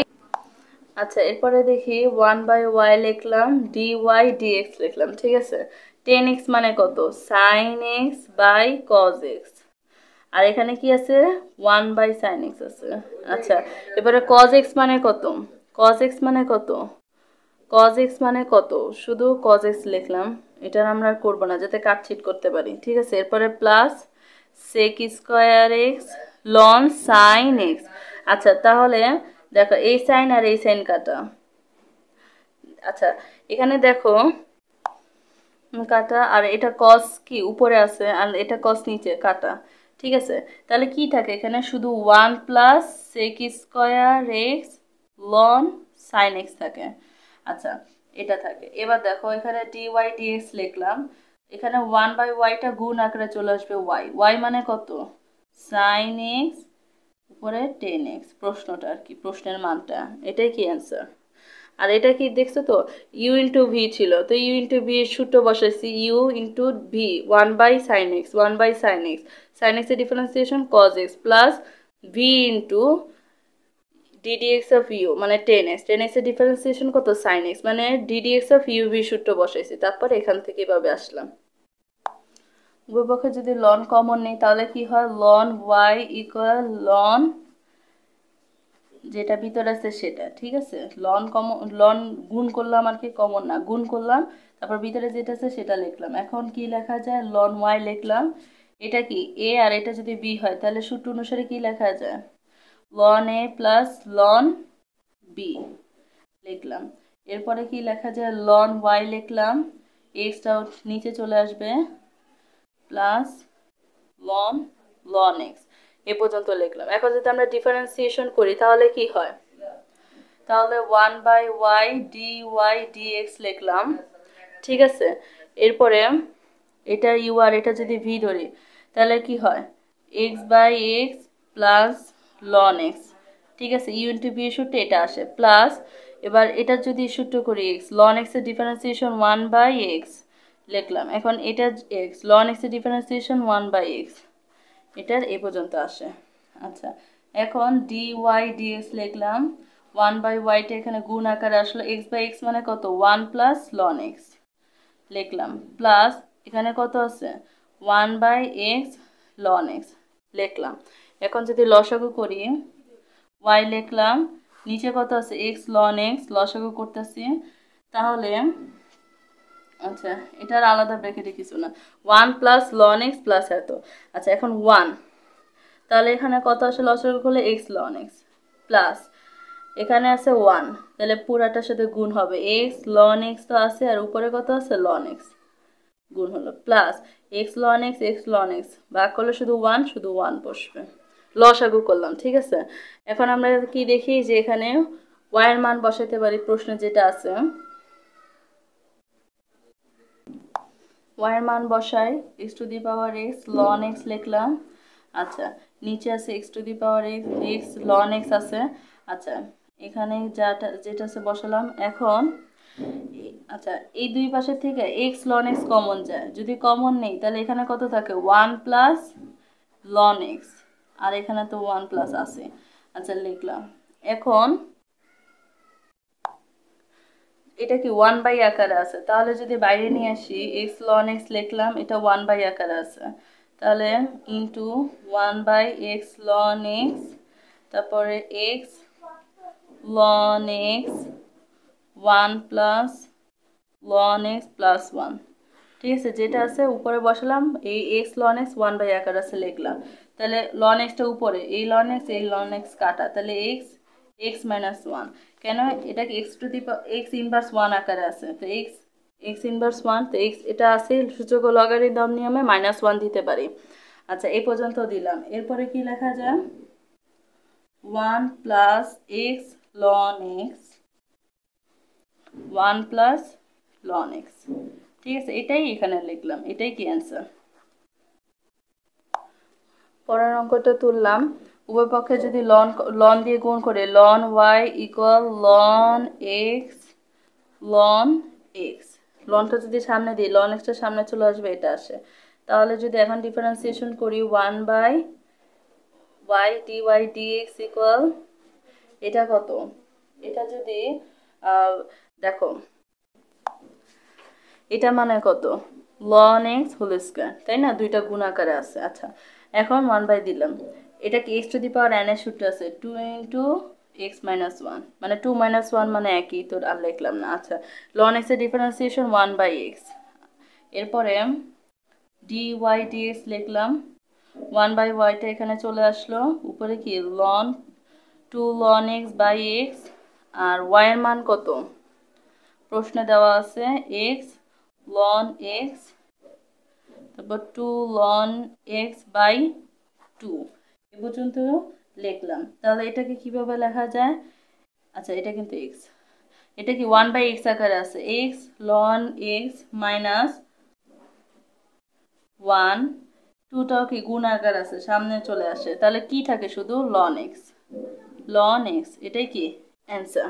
আচ্ছা এরপরে দেখি ওয়ান বাই ওয়াই লিখলাম ডি ওয়াই ডিএক্স লিখলাম ঠিক আছে টেন এক্স মানে কত sign x by cos x আর এখানে কি আছে ওয়ান বাই সাইন এক্স আছে আচ্ছা এবারে কজ এক্স মানে কত কজ এক্স মানে কত কজ এক্স মানে কত শুধু কজ এক্স লিখলাম এটা আমরা আর না যাতে কাটছিট করতে পারি ঠিক আছে এরপরে plus sec square x ln sign x আচ্ছা তাহলে দেখো এই সাইন আর এই সাইন কাটা আচ্ছা এখানে দেখো কাটা আর এটা কস কি উপরে আছে আর এটা কস নিচে কাটা ঠিক আছে তাহলে কি থাকে এখানে শুধু one plus sec square x ln sign x থাকে আচ্ছা এটা থাকে এবার দেখো এখানে ডি ওয়াই এক্স লিখলাম এখানে ওয়ান বাই ওয়াইটা গুণ আকারে চলে আসবে ওয়াই ওয়াই মানে কত সাইন এক্স উপরে টেন এক্স প্রশ্নটা আর কি প্রশ্নের মানটা এটাই কি অ্যান্সার আর এটা কি দেখছো তো ইউ ইন্টু ভি ছিল তো ইউ ইন্টু ভি সূত্র বসাইছি u into v one by sine x one by sine x sign এক্সের differentiation cos x plus v into d d x of u মানে টেন এক্স টেন এক্সের ডিফারেন্সিয়েশন কত sign x মানে d d x of u v সূত্র বসাইছি তারপর এখান থেকে এভাবে আসলাম উভয় পক্ষে যদি লন কমন নেই তাহলে কি হয় লন ওয়াই ইকুয়াল লন যেটা ভিতরে আছে সেটা ঠিক আছে লন কমন লন গুণ করলাম আর কি কমন না গুণ করলাম তারপর ভিতরে যেটা আছে সেটা লিখলাম এখন কি লেখা যায় লন ওয়াই লিখলাম এটা কি এ আর এটা যদি বি হয় তাহলে সূত্র অনুসারে কি লেখা যায় ln a plus ln b লিখলাম এরপরে কি লেখা যায় লন ওয়াই লিখলাম এক্সটা নিচে চলে আসবে প্লাস লন লন এক্স এ পর্যন্ত লিখলাম এখন যদি আমরা ডিফারেন্সিয়েশন করি তাহলে কি হয় তাহলে one by y d y d x লিখলাম ঠিক আছে এরপরে এটা ইউ আর এটা যদি ভি ধরি তাহলে কি হয় x by x plus ln x ঠিক আছে ইউ ইন্টু বি সূত্রে এটা আসে প্লাস এবার এটা যদি সূত্র করি এক্স লন এক্সের ডিফারেন্সিয়েশন ওয়ান বাই এক্স লিখলাম এখন এটা এক্স লন এক্সের ডিফারেন্সিয়েশন ওয়ান বাই এক্স এটার এ পর্যন্ত আসে আচ্ছা এখন ডি ওয়াই ডিএক্স লিখলাম ওয়ান বাই ওয়াইটা এখানে গুণ আকারে আসলো এক্স বাই এক্স মানে কত ওয়ান প্লাস লন এক্স লিখলাম প্লাস এখানে কত আছে one by x ln x লিখলাম এখন যদি লসাগু করি ওয়াই লিখলাম নিচে কত আছে এক্স লন এক্স লসাগু করতেছি তাহলে আচ্ছা এটার আলাদা ব্র্যাকেটে কিছু না one plus ln x plus এত আচ্ছা এখন ওয়ান তাহলে এখানে কত আসে লসের হলে এক্স লন এক্স প্লাস এখানে আছে ওয়ান তাহলে পুরাটার সাথে গুণ হবে এক্স লন এক্স তো আছে আর উপরে কত আছে লন এক্স গুণ হলো plus x ln x x ln x ভাগ করলে শুধু ওয়ান শুধু ওয়ান বসবে লসাগু করলাম ঠিক আছে এখন আমরা কি দেখি যে এখানে ওয়াইয়ের মান বসাতে পারি প্রশ্নে যেটা আছে এর মান বসাই x to the power x ln x লিখলাম আচ্ছা নিচে আছে x to the power x x ln x আছে আচ্ছা এখানে যেটা যেটা আছে বসালাম এখন আচ্ছা এই দুই পাশের থেকে এক্স লন এক্স কমন যায় যদি কমন নেই তাহলে এখানে কত থাকে ওয়ান প্লাস লন এক্স আর এখানে তো 1 প্লাস আছে আচ্ছা লিখলাম এখন এটা কি ওয়ান বাই আকারে আছে তাহলে যদি বাইরে নিয়ে আসি এক্স লন এক্স লিখলাম এটা ওয়ান বাই আকারে আছে তাহলে into one by x ln x তারপরে x ln x one plus ln x plus one ঠিক আছে যেটা আছে উপরে বসালাম এই x ln x one by আকার আছে লিখলাম তাহলে লন এক্সটা উপরে এই লন এক্স এই লন এক্স কাটা তাহলে এক্স এক্স মাইনাস ওয়ান কেন এটাকে x to the x inverse one আকারে আছে তো এক্স এক্স ইনভার্স ওয়ান তো এক্স এটা আছে সূচক লগারিদম নিয়মে মাইনাস ওয়ান দিতে পারি আচ্ছা এই পর্যন্ত দিলাম এরপরে কি লেখা যায় one plus x ln x one plus ln x ঠিক আছে এটাই এখানে লিখলাম এটাই কি অ্যান্সার পরের অঙ্কটা তুললাম উভয় পক্ষে যদি লন লন দিয়ে গুণ করে ln y equal ln x ln x লনটা যদি সামনে দিই লন এক্সটা সামনে চলে আসবে এটা আসে তাহলে যদি এখন ডিফারেন্সিয়েশন করি one by y d y d x equal এটা কত এটা যদি দেখো এটা মানে কত লন এক্স হোল স্কোয়ার তাই না দুইটা গুণ আকারে আছে আচ্ছা এখন ওয়ান বাই দিলাম এটাকে এক্স টু দি পাওয়ার এর সূত্র আছে two into x minus one মানে টু মাইনাস ওয়ান মানে একই তো আর লিখলাম না আচ্ছা লন এক্সের ডিফারেন্সিয়েশন ওয়ান বাই এক্স এরপরে ডি ওয়াই ডি এক্স লিখলাম ওয়ান বাই ওয়াইটা এখানে চলে আসলো উপরে কি ln two ln x by x আর ওয়াইয়ের মান কত প্রশ্নে দেওয়া আছে এক্স লন এক্স তারপর two ln x by two এ পর্যন্ত লিখলাম তাহলে এটাকে কিভাবে লেখা যায় আচ্ছা এটা কিন্তু এক্স এটা কি ওয়ান বাই এক্স আকারে আছে x ln x minus one টুটাও কি গুণ আকার আছে সামনে চলে আসে তাহলে কি থাকে শুধু লন এক্স লন এক্স এটাই কি অ্যান্সার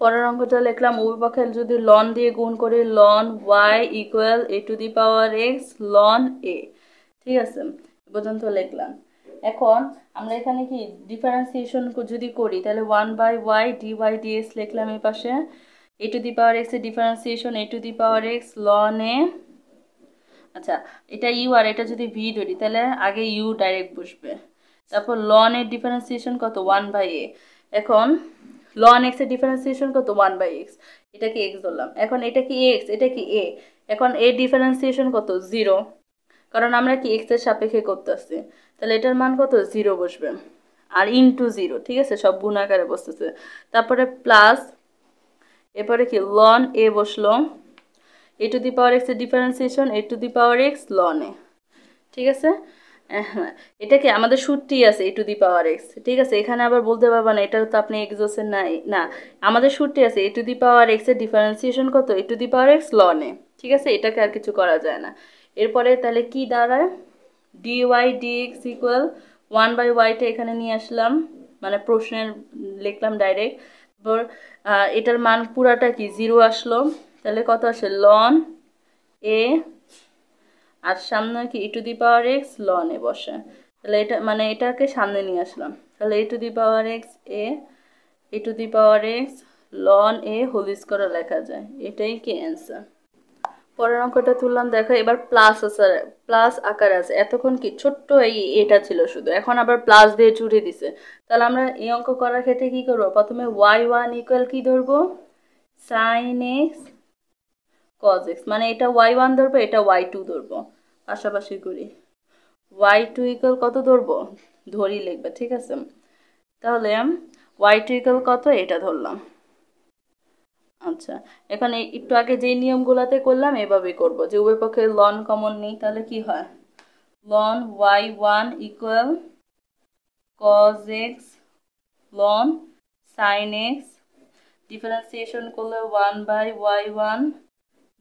পরের অঙ্কটা লিখলাম উভয়পক্ষে যদি লন দিয়ে গুণ করি ln y equal a to the power x ln a ঠিক আছে পর্যন্ত লিখলাম এখন আমরা এখানে কি ডিফারেন্সিয়েশন যদি করি তাহলে one by y d y DS লিখলাম এই পাশে এ টু দি পাওয়ার এক্সের differentiation a to the power x ln a আচ্ছা এটা ইউ আর এটা যদি ভি ধরি তাহলে আগে ইউ ডাইরেক্ট বসবে তারপর লন এর ডিফারেন্সিয়েশন কত ওয়ান বাই এ এখন লন এক্সের ডিফারেন্সিয়েশন কত ওয়ান বাই এক্স এটাকে এক্স ধরলাম এখন এটা কি এক্স এটা কি এ এখন এ ডিফারেন্সিয়েশন কত জিরো কারণ আমরা কি এক্সের সাপেক্ষে করতেছি তাহলে এটার মান কত জিরো বসবে আর ইনটু জিরো ঠিক আছে সব গুণাকারে বসতেছে তারপরে প্লাস এরপরে কি লন এ বসলো এ টু দি পাওয়ার এক্সের differentiation a to the power x ln a ঠিক আছে হ্যাঁ, হ্যাঁ এটা কি আমাদের সূত্রটি আছে এ টু দি পাওয়ার এক্স ঠিক আছে এখানে আবার বলতে পারবা না এটা তো আপনি এক্সোসের নাই না আমাদের সূত্রটি আছে এ টু দি পাওয়ার এক্সের ডিফারেন্সিয়েশন কত a to the power x লনে ঠিক আছে এটাকে আর কিছু করা যায় না এরপরে তাহলে কি দাঁড়ায় dy dx equal one by ওয়াইটা এখানে নিয়ে আসলাম মানে প্রশ্নের লিখলাম ডাইরেক্ট এবার এটার মান পুরাটা কি জিরো আসলো তাহলে কত আসে লন এ আর সামনে কি e to the power x ln a বসে তাহলে এটা মানে এটাকে সামনে নিয়ে আসলাম তাহলে e to the power x a e to the power x ln a whole স্কোয়ারও লেখা যায় এটাই কি অ্যান্সার পরের অঙ্কটা তুললাম দেখো এবার প্লাস আছে প্লাস আকার আছে এতক্ষণ কি ছোট্ট এই এটা ছিল শুধু এখন আবার প্লাস দিয়ে জুড়ে দিছে তাহলে আমরা এই অঙ্ক করার ক্ষেত্রে কি করবো প্রথমে ওয়াই ওয়ান ইকুয়াল কি ধরবো সাইন এক্স কজ এক্স মানে এটা ওয়াই ওয়ান ধরবো এটা ওয়াই টু ধরবো পাশাপাশি করি ওয়াই টু ইকুয়াল কত ধরবো ধরি লিখবে ঠিক আছে তাহলে ওয়াই টু ইকুয়াল কত এটা ধরলাম আচ্ছা এখানে একটু আগে যে নিয়মগুলোতে করলাম এভাবেই করবো যে উভয় পক্ষে লন কমন নেই তাহলে কি হয় ln y one equal cos x ln sign x differentiation করলে one by y one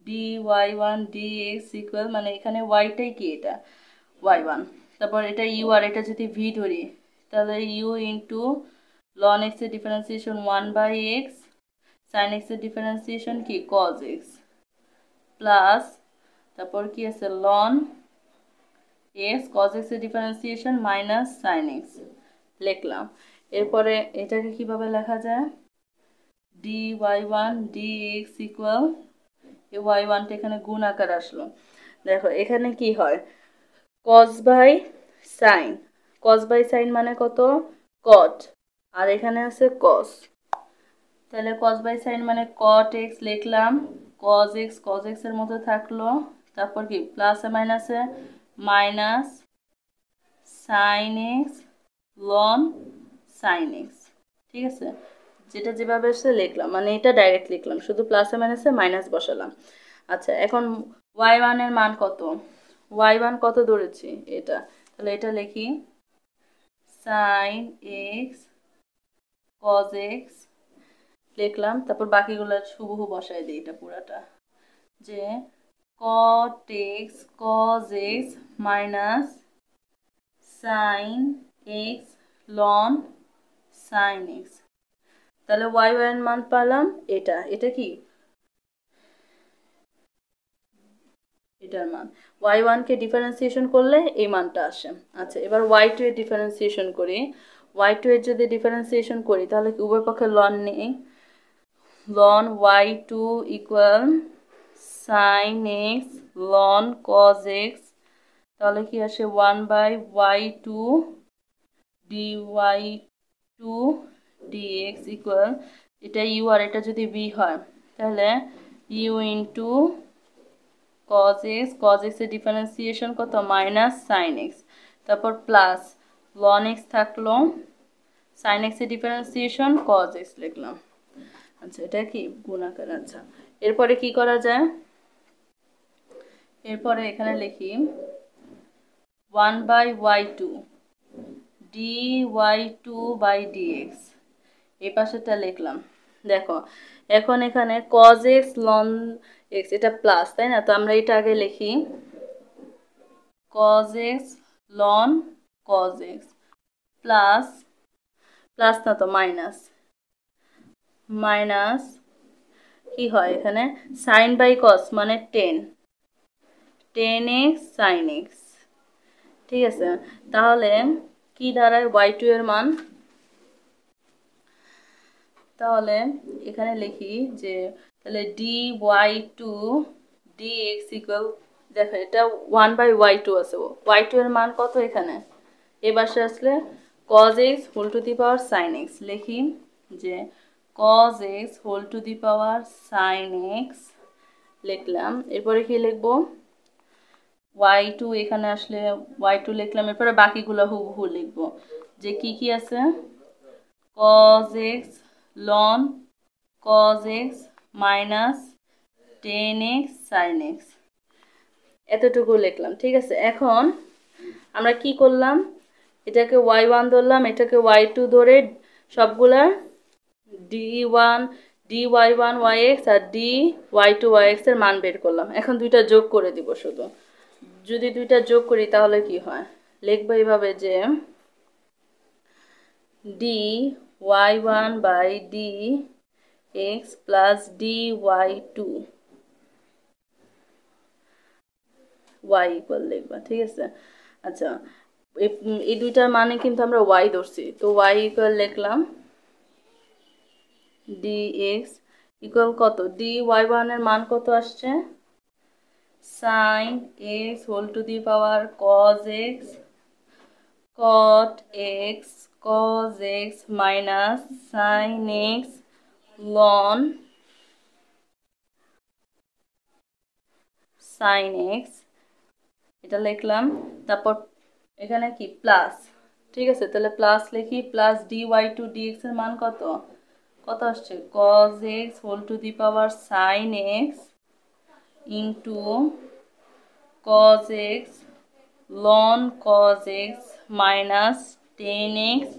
d y one d x equal মানে এখানে ওয়াইটাই কি এটা ওয়াই ওয়ান তারপর এটা ইউ আর এটা যদি ভি ধরি তাহলে ইউ ইন্টু লন এক্সের differentiation one by x sign এক্সের ডিফারেন্সিয়েশন কি কজ এক্স প্লাস তারপর কি আছে লন এক্স কজ এক্সের ডিফারেন্সিয়েশন মাইনাস সাইন এক্স লিখলাম এরপরে এটাকে কিভাবে লেখা যায় d y one d x equal এ ওয়াই ওয়ানটা এখানে গুণ আকার আসলো দেখো এখানে কি হয় cos by sin cos by sin মানে কত কট আর এখানে আছে কস তাহলে কস বাই সাইন মানে কট এক্স লিখলাম কজ এক্স কজ এক্সের মতো থাকলো তারপর কি প্লাসে মাইনাসে minus sign x ln sign x ঠিক আছে যেটা যেভাবে সে লিখলাম মানে এটা ডাইরেক্ট লিখলাম শুধু প্লাসে মাইনাসে মাইনাস বসালাম আচ্ছা এখন ওয়াই ওয়ানের মান কত ওয়াই ওয়ান কত ধরেছি এটা তাহলে এটা লিখি সাইন এক্স কজ এক্স লিখলাম তারপর বাকিগুলো শুভ বসায় দিই এটা পুরাটা যে ক টেক্স cos x minus sign x ln sign x তাহলে ওয়াই y এর মান পেলাম এটা এটা কি এটার মান ওয়াই ওয়ানকে ডিফারেন্সিয়েশন করলে এই মানটা আসে আচ্ছা এবার ওয়াই টু এর ডিফারেন্সিয়েশন করি ওয়াই টু এর যদি ডিফারেন্সিয়েশন করি তাহলে কি উভয় পক্ষে লন নেই ln y two equal sin x ln cos x তাহলে কি আসে one by y two d y two d x equal এটা ইউ আর এটা যদি বি হয় তাহলে u into cos x cos এক্সের ডিফারেন্সিয়েশন কত মাইনাস সাইন এক্স তারপর প্লাস লন এক্স থাকলো সাইন এক্সের ডিফারেন্সিয়েশন কজ এক্স লিখলাম আচ্ছা এটা কি গুণাকার আচ্ছা এরপরে কি করা যায় এরপরে এখানে লিখি one by y two d y two by dx এই পাশেটা লিখলাম দেখো এখন এখানে কজ এক্স লন এক্স এটা প্লাস তাই না তো আমরা এটা আগে লিখি cos x ln cos x plus plus না তো মাইনাস মাইনাস কি হয় এখানে সাইন বাই কস মানে tan tan x sin x ঠিক আছে তাহলে কি দাঁড়ায় ওয়াই টু এর মান তাহলে এখানে লিখি যে তাহলে d y two d x equal দেখো এটা ওয়ান বাই ওয়াই টু আছে ওয়াই টু এর মান কত এখানে এবার সে আসলে cos x whole to the power sign x লিখি যে cos x whole to the power sin x লিখলাম এরপরে কি লিখব ওয়াই টু এখানে আসলে ওয়াই টু লিখলাম এরপরে বাকিগুলো হুবহু লিখব যে কি কি আছে cos x ln cos x minus tan x sin x এতটুকু লিখলাম ঠিক আছে এখন আমরা কি করলাম এটাকে ওয়াই ওয়ান ধরলাম এটাকে ওয়াই টু ধরে সবগুলার d one d y one y x আর ডি ওয়াই টু ওয়াই এক্সের মান বের করলাম এখন দুইটা যোগ করে দিব শুধু যদি দুইটা যোগ করি তাহলে কি হয় লিখবো এইভাবে যে d y one by d x plus d y two y equal লেখবা ঠিক আছে আচ্ছা এই দুইটার মানে কিন্তু আমরা ওয়াই ধরছি তো ওয়াই ইকুয়াল লিখলাম ডিএক্স ইকুয়াল কত ডি ওয়াই ওয়ানের মান কত আসছে sin x whole to the power cos x cot x cos x minus sign x ln sign x এটা লিখলাম তারপর এখানে কি প্লাস ঠিক আছে তাহলে প্লাস লিখি plus d y two d এক্সের মান কত কত আসছে cos x whole to the power sign x into cos x ln cos x minus tan x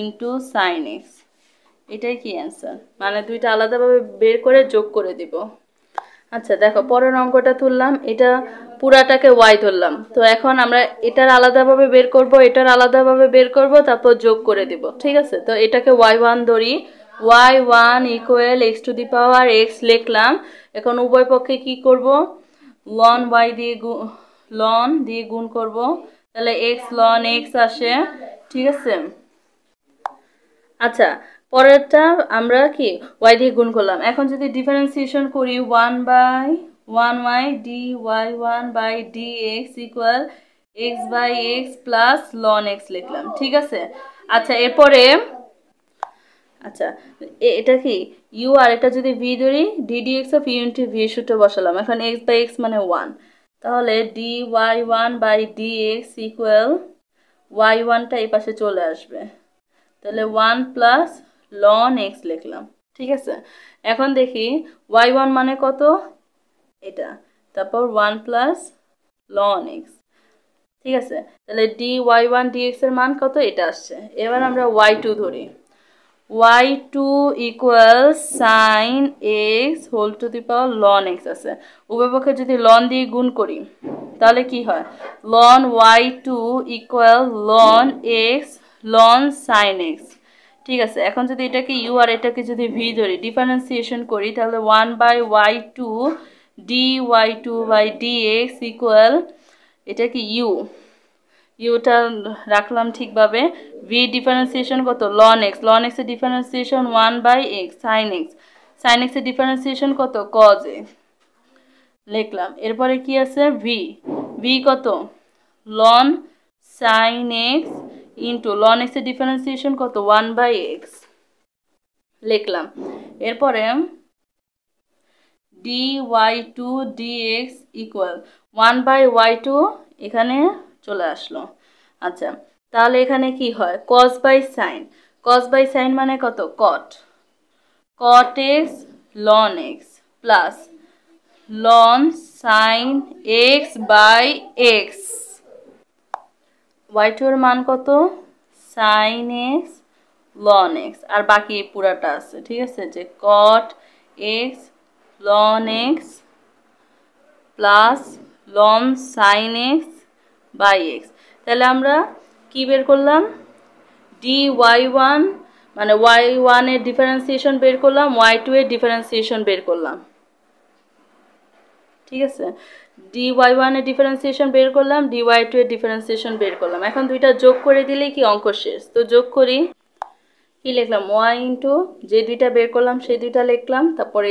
into sin x এটাই কি অ্যান্সার মানে দুইটা আলাদাভাবে বের করে যোগ করে দিব আচ্ছা দেখো পরের অঙ্কটা তুললাম এটা পুরাটাকে ওয়াই ধরলাম তো এখন আমরা এটার আলাদাভাবে বের করব এটার আলাদাভাবে বের করব তারপর যোগ করে দিব ঠিক আছে তো এটাকে ওয়াই ওয়ান ধরি y one equal x to the power x লিখলাম এখন উভয় পক্ষে কি করব লন ওয়াই দিয়ে গু লন দিয়ে গুণ করব তাহলে এক্স লন এক্স আসে ঠিক আছে আচ্ছা পরেরটা আমরা কি ওয়াই দিয়ে গুণ করলাম এখন যদি ডিফারেন্সিয়েশন করি one by one y d y one by d x equal x by x plus ln x লিখলাম ঠিক আছে আচ্ছা এরপরে আচ্ছা এটা কি ইউ আর এটা যদি ভি ধরি d d x of u into v সূত্র বসালাম এখন এক্স বাই এক্স মানে ওয়ান তাহলে d y one by d x equal y ওয়ানটা এই পাশে চলে আসবে তাহলে ওয়ান প্লাস লন এক্স লিখলাম ঠিক আছে এখন দেখি ওয়াই ওয়ান মানে কত এটা তারপর ওয়ান প্লাস লন এক্স ঠিক আছে তাহলে ডি ওয়াই ওয়ান ডি এক্সের মান কত এটা আসছে এবার আমরা ওয়াই টু ধরি y2 equals sign x whole to the power ln x আছে উভয় পক্ষে যদি লন দিয়ে গুণ করি তাহলে কি হয় ln y two equal ln x ln sign x ঠিক আছে এখন যদি এটাকে ইউ আর এটাকে যদি ভি ধরি ডিফারেন্সিয়েশন করি তাহলে one by y two d y two by d x equal এটা কি ইউ ইউটা রাখলাম ঠিকভাবে ভি ডিফারেন্সিয়েশন কত লন এক্স লন এক্সের differentiation one by x sin x sign এক্সের ডিফারেন্সিয়েশন কত কজ এ লিখলাম এরপরে কি আছে ভি ভি কত ln sign x into ln এক্সের ডিফারেন্সিয়েশন কত ওয়ান বাই এক্স লিখলাম এরপরে d y two d x equal one by y two এখানে চলে আসলো আচ্ছা তাহলে এখানে কি হয় cos by sin cos by sin মানে কত cot cot x ln x plus ln sign x by x y টুর মান কত সাইন এক্স লন এক্স আর বাকি পুরাটা আছে ঠিক আছে যে cot x ln x plus ln sign x by x তাহলে আমরা কি বের করলাম ডি ওয়াই ওয়ান মানে ওয়াই ওয়ানের ডিফারেন্সিয়েশন বের করলাম ওয়াই টু এর ডিফারেন্সিয়েশন বের করলাম ঠিক আছে ডি ওয়াই ওয়ানের ডিফারেন্সিয়েশন বের করলাম ডি ওয়াই টু এর ডিফারেন্সিয়েশন বের করলাম এখন দুইটা যোগ করে দিলে কি অঙ্ক শেষ তো যোগ করি কি লিখলাম ওয়াই ইন্টু যে দুইটা বের করলাম সেই দুইটা লিখলাম তারপরে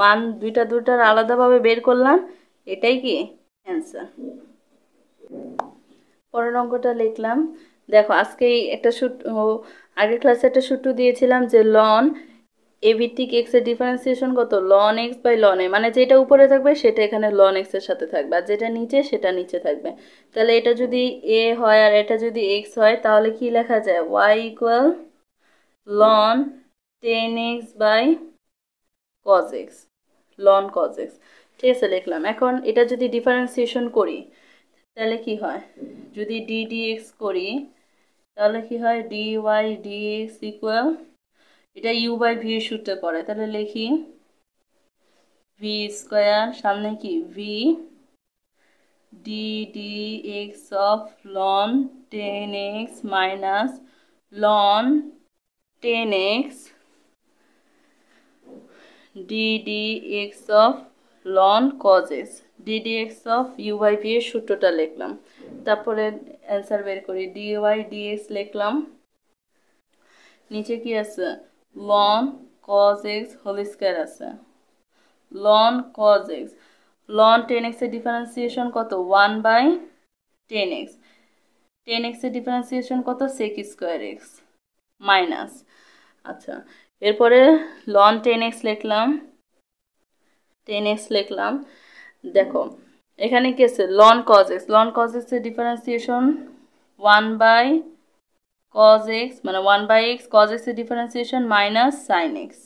মান দুইটা দুটার আলাদাভাবে বের করলাম এটাই কি অ্যান্সার পরের অঙ্কটা লিখলাম দেখো আজকে একটা শুট আগের ক্লাসে একটা শুটু দিয়েছিলাম যে লন এ ভিত্তিক এক্স এর ডিফারেন্সিয়েশন কত ln x by ln a মানে যেটা উপরে থাকবে সেটা এখানে লন এক্স এর সাথে থাকবে আর যেটা নিচে সেটা নিচে থাকবে তাহলে এটা যদি এ হয় আর এটা যদি এক্স হয় তাহলে কি লেখা যায় y equal ln tan x by cos x ln cos x ঠিক আছে লিখলাম এখন এটা যদি ডিফারেন্সিয়েশন করি তাহলে কি হয় যদি ডি ডি এক্স করি তাহলে কি হয় d y d x equal এটা ইউ বাই ভি এর সূত্রে পড়ে তাহলে লিখি ভি স্কোয়ার সামনে কি v d d x of ln tan x minus ln tan x d d x of ln cos x d d x of u by p এর সূত্রটা লিখলাম তারপরে অ্যান্সার বের করি ডিওয়াই ডিএক্স লিখলাম নিচে কি আছে ln cos x whole square আছে ln cos x ln tan এক্সের ডিফারেন্সিয়েশন কত one by tan x tan এক্সের ডিফারেন্সিয়েশন কত সেক স্কোয়ার এক্স মাইনাস আচ্ছা এরপরে লন টেন এক্স লিখলাম টেন এক্স লিখলাম দেখো এখানে কি আছে ln cos x ln cos এক্সের differentiation one by cos x মানে ওয়ান বাই এক্স কজ এক্সের ডিফারেন্সিয়েশন মাইনাস সাইন এক্স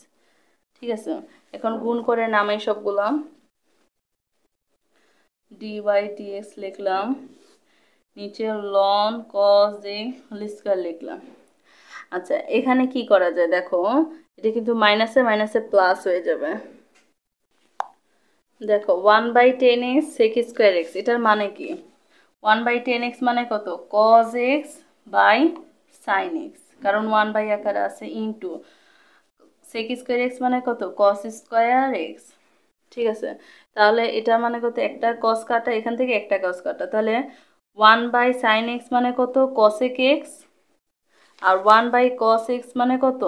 ঠিক আছে এখন গুণ করে নামাই সবগুলা ডিওয়াই এক্স লিখলাম নিচে লন কজ এক্স লিস্কার লিখলাম আচ্ছা এখানে কি করা যায় দেখো এটা কিন্তু মাইনাসে মাইনাসে প্লাস হয়ে যাবে দেখো one by tan x sec square x এটার মানে কি ওয়ান বাই টেন এক্স মানে কত cos x by sine x কারণ ওয়ান বাই আকারে আছে ইন্টু সেক স্কোয়ার এক্স মানে কত কস স্কোয়ার এক্স ঠিক আছে তাহলে এটা মানে কত একটা কস কাটা এখান থেকে একটা কস কাটা তাহলে ওয়ান বাই সাইন এক্স মানে কত কসেক এক্স আর ওয়ান বাই কস এক্স মানে কত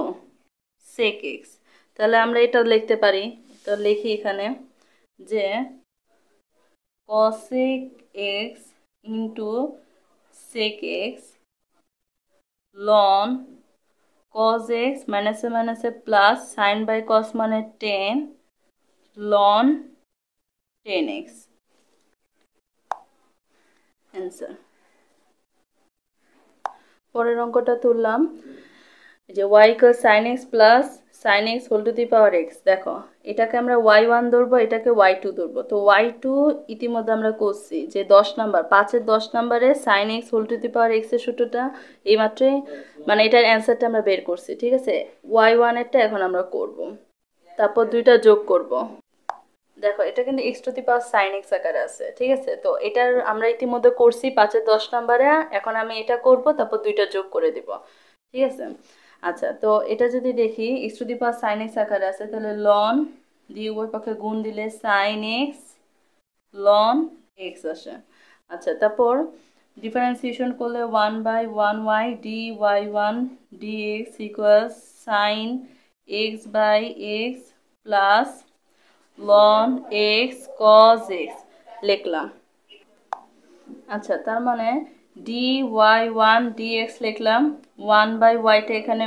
সেক এক্স তাহলে আমরা এটা লিখতে পারি তো লিখি এখানে যে cosec x into sec x ln cos x মাইনাসে মাইনাসে প্লাস সাইন বাই কস মানে tan ln tan x answer পরের অঙ্কটা তুললাম যে y cos sine x plus sine x whole to the power x দেখো এটাকে আমরা ওয়াই ওয়ান ধরবো এটাকে ওয়াই টু ধরবো তো ওয়াই টু ইতিমধ্যে আমরা করছি যে দশ নাম্বার পাঁচের দশ নাম্বারে sine x whole to the power এক্সের সূত্রটা এইমাত্রই মানে এটার অ্যান্সারটা আমরা বের করছি ঠিক আছে ওয়াই ওয়ানেরটা এখন আমরা করব। তারপর দুইটা যোগ করব। দেখো এটা কিন্তু x to the power sign x আকারে আছে ঠিক আছে তো এটার আমরা ইতিমধ্যে করছি পাঁচের দশ নাম্বারে এখন আমি এটা করব তারপর দুইটা যোগ করে দিব ঠিক আছে আচ্ছা তো এটা যদি দেখি x to the power sign x আকারে আছে তাহলে লন ডি উভয় পক্ষে গুণ দিলে সাইন এক্স লন এক্স আসে আচ্ছা তারপর ডিফারেন্সিয়েশন করলে one by one y d y one d x equals sign x by x plus ln x cos x লিখলাম আচ্ছা তার মানে d y one d x লিখলাম ওয়ান বাই ওয়াইটা এখানে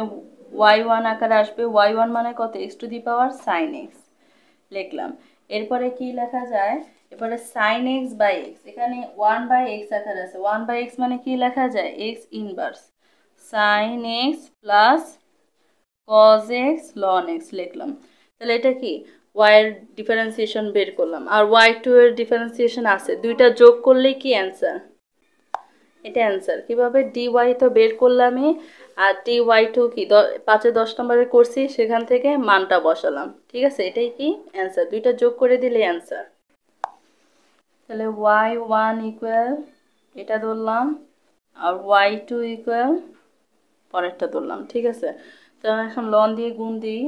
ওয়াই ওয়ান আকারে আসবে ওয়াই ওয়ান মানে কত x to the power sign x লিখলাম এরপরে কি লেখা যায় এরপরে সাইন এক্স বাই এক্স এখানে ওয়ান বাই এক্স আকার আছে ওয়ান বাই এক্স মানে কি লেখা যায় x inverse sine x plus cos x ln x লিখলাম তাহলে এটা কি ওয়াইয়ের ডিফারেন্সিয়েশন বের করলাম আর ওয়াই টু এর ডিফারেন্সিয়েশন আছে দুইটা যোগ করলেই কি অ্যান্সার এটা অ্যান্সার কীভাবে ডি ওয়াই তো বের করলামই আর ডি ওয়াই টু কি পাঁচে দশ নম্বরের করছি সেখান থেকে মানটা বসালাম ঠিক আছে এটাই কি অ্যান্সার দুইটা যোগ করে দিলে অ্যান্সার তাহলে ওয়াই ওয়ান ইকুয়াল এটা ধরলাম আর ওয়াই টু ইকুয়াল পরেরটা ধরলাম ঠিক আছে তো এখন লন দিয়ে গুণ দিই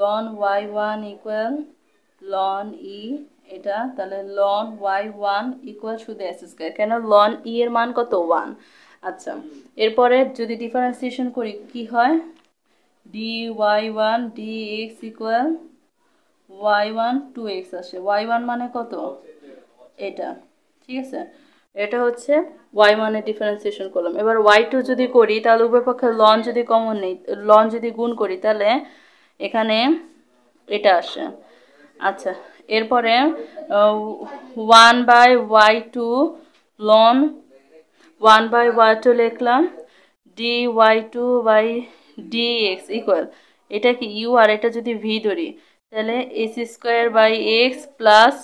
ln y one equal ln e এটা তাহলে লন ওয়াই ওয়ান ইকুয়াল শুধু এস স্কোয়ার কেন লন ই e এর মান কত ওয়ান আচ্ছা এরপরে যদি ডিফারেন্সিয়েশন করি কি হয় d y one d x equal y one two x আসে ওয়াই ওয়ান মানে কত এটা ঠিক আছে এটা হচ্ছে ওয়াই ওয়ানের ডিফারেন্সিয়েশন করলাম এবার ওয়াই টু যদি করি তাহলে উভয় পক্ষে লন যদি কমন নেই লন যদি গুণ করি তাহলে এখানে এটা আসে আচ্ছা এরপরে one by y two ln one by y two লিখলাম d y two by d x equal এটা কি ইউ আর এটা যদি ভি ধরি তাহলে s square by x plus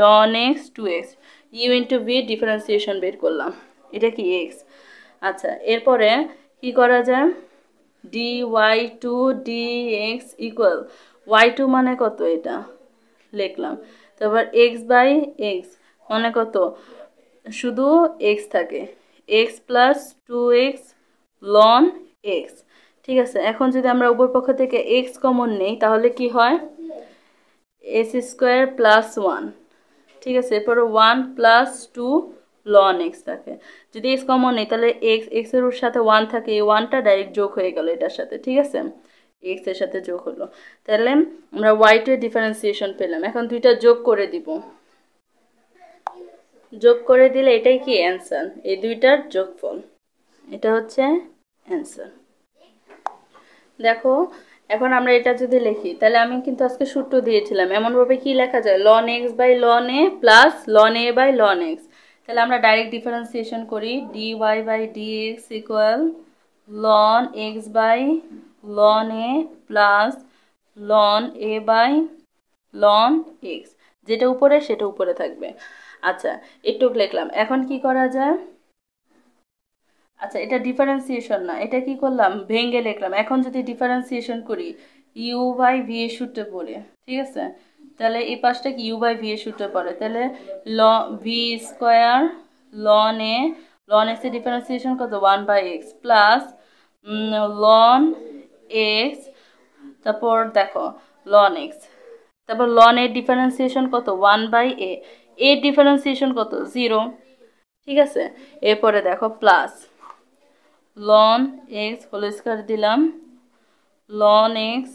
ln x two x u into v differentiation বের করলাম এটা কি এক্স আচ্ছা এরপরে কি করা যায় d y two d x equal y two মানে কত এটা লিখলাম তারপর এক্স বাই এক্স মানে কত শুধু এক্স থাকে x plus two x ln x ঠিক আছে এখন যদি আমরা উপর পক্ষ থেকে এক্স কমন নেই তাহলে কি হয় এস স্কোয়ার প্লাস ওয়ান ঠিক আছে এরপরে one plus two ln x থাকে যদি এক্স কমন নেই তাহলে এক্স এক্সের সাথে ওয়ান থাকে এই ওয়ানটা ডাইরেক্ট যোগ হয়ে গেল এটার সাথে ঠিক আছে এক্স এর সাথে যোগ হলো তাহলে আমরা ওয়াইটের ডিফারেন্সিয়েশন পেলাম এখন দুইটা যোগ করে দিব যোগ করে দিলে এটাই কি অ্যান্সার এই দুইটার যোগফল এটা হচ্ছে অ্যান্সার দেখো এখন আমরা এটা যদি লিখি তাহলে আমি কিন্তু আজকে সূত্র দিয়েছিলাম এমনভাবে কি লেখা যায় ln x by ln a plus ln a by ln x তাহলে আমরা ডাইরেক্ট ডিফারেন্সিয়েশন করি d y by d x equal ln x by ln a plus ln a by ln x যেটা উপরে সেটা উপরে থাকবে আচ্ছা একটু লিখলাম এখন কি করা যায় আচ্ছা এটা ডিফারেন্সিয়েশন না এটা কি করলাম ভেঙ্গে লিখলাম এখন যদি ডিফারেন্সিয়েশন করি ইউ বাই ভি এ সূত্রে পড়ে ঠিক আছে তাহলে এই পাশটা কি ইউ বাই ভি এ সূত্রে পড়ে তাহলে ল v square ln a ln এক্সের ডিফারেন্সিয়েশন কত one by x plus ln x তারপর দেখো লন এক্স তারপর লন এর ডিফারেন্সিয়েশন কত ওয়ান বাই এ এর ডিফারেন্সিয়েশন কত জিরো ঠিক আছে এরপরে দেখো plus ln x whole square দিলাম লন এক্স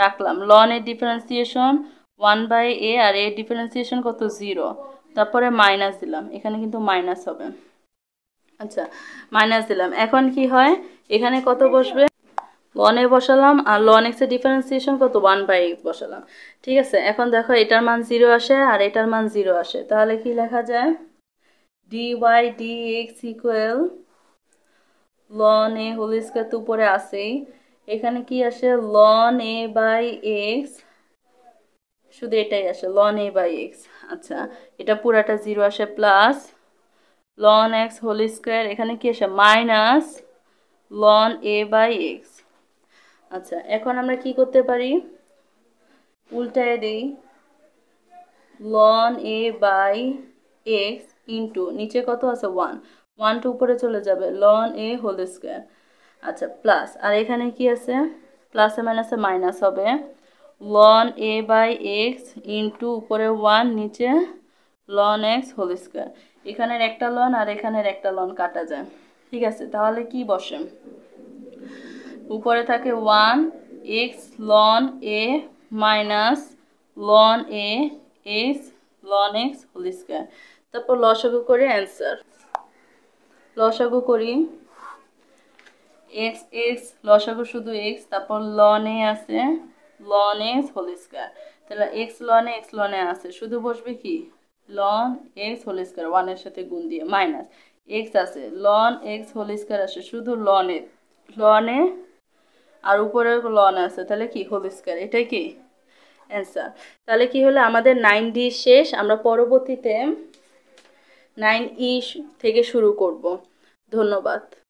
রাখলাম লন এর ডিফারেন্সিয়েশন ওয়ান বাই এ আর এর ডিফারেন্সিয়েশন কত জিরো তারপরে মাইনাস দিলাম এখানে কিন্তু মাইনাস হবে আচ্ছা মাইনাস দিলাম এখন কি হয় এখানে কত বসবে ওয়ানে বসালাম আর লন এক্সের ডিফারেন্সিয়েশন কত ওয়ান বাই এক্স বসালাম ঠিক আছে এখন দেখো এটার মান জিরো আসে আর এটার মান জিরো আসে তাহলে কি লেখা যায় d y d x equal ln a whole square তো উপরে আসেই এখানে কি আসে লন এ বাই এক্স শুধু এটাই আসে লন এ বাই এক্স আচ্ছা এটা পুরাটা জিরো আসে plus ln x whole square এখানে কি আসে minus ln a by x আচ্ছা এখন আমরা কি করতে পারি উল্টায় দিই ln a by x into নিচে কত আছে ওয়ান ওয়ানটা উপরে চলে যাবে লন এ হোল স্কোয়ার আচ্ছা প্লাস আর এখানে কি আছে প্লাসে মাইনাসে মাইনাস হবে ln a by x into উপরে ওয়ান নিচে লন এক্স হোল স্কোয়ার এখানের একটা লন আর এখানের একটা লন কাটা যায় ঠিক আছে তাহলে কি বসে উপরে থাকে one x ln a minus ln a x ln x whole square তারপর লসাগু করে অ্যান্সার লসাগু করি এক্স এক্স লসাগু শুধু এক্স তারপর লন এ আছে লন এক্স হোল স্কোয়ার তাহলে এক্স লনে এক্স লনে আছে শুধু বসবে কি লন এক্স হোল স্কোয়ার ওয়ানের সাথে গুণ দিয়ে মাইনাস এক্স আছে লন এক্স হোল স্কোয়ার আছে শুধু লনে লনে আর উপরে লন আছে তাহলে কি হোল স্কোয়ার এটাই কি অ্যান্সার তাহলে কি হলো আমাদের নাইন ডি শেষ আমরা পরবর্তীতে নাইন ই e থেকে শুরু করব ধন্যবাদ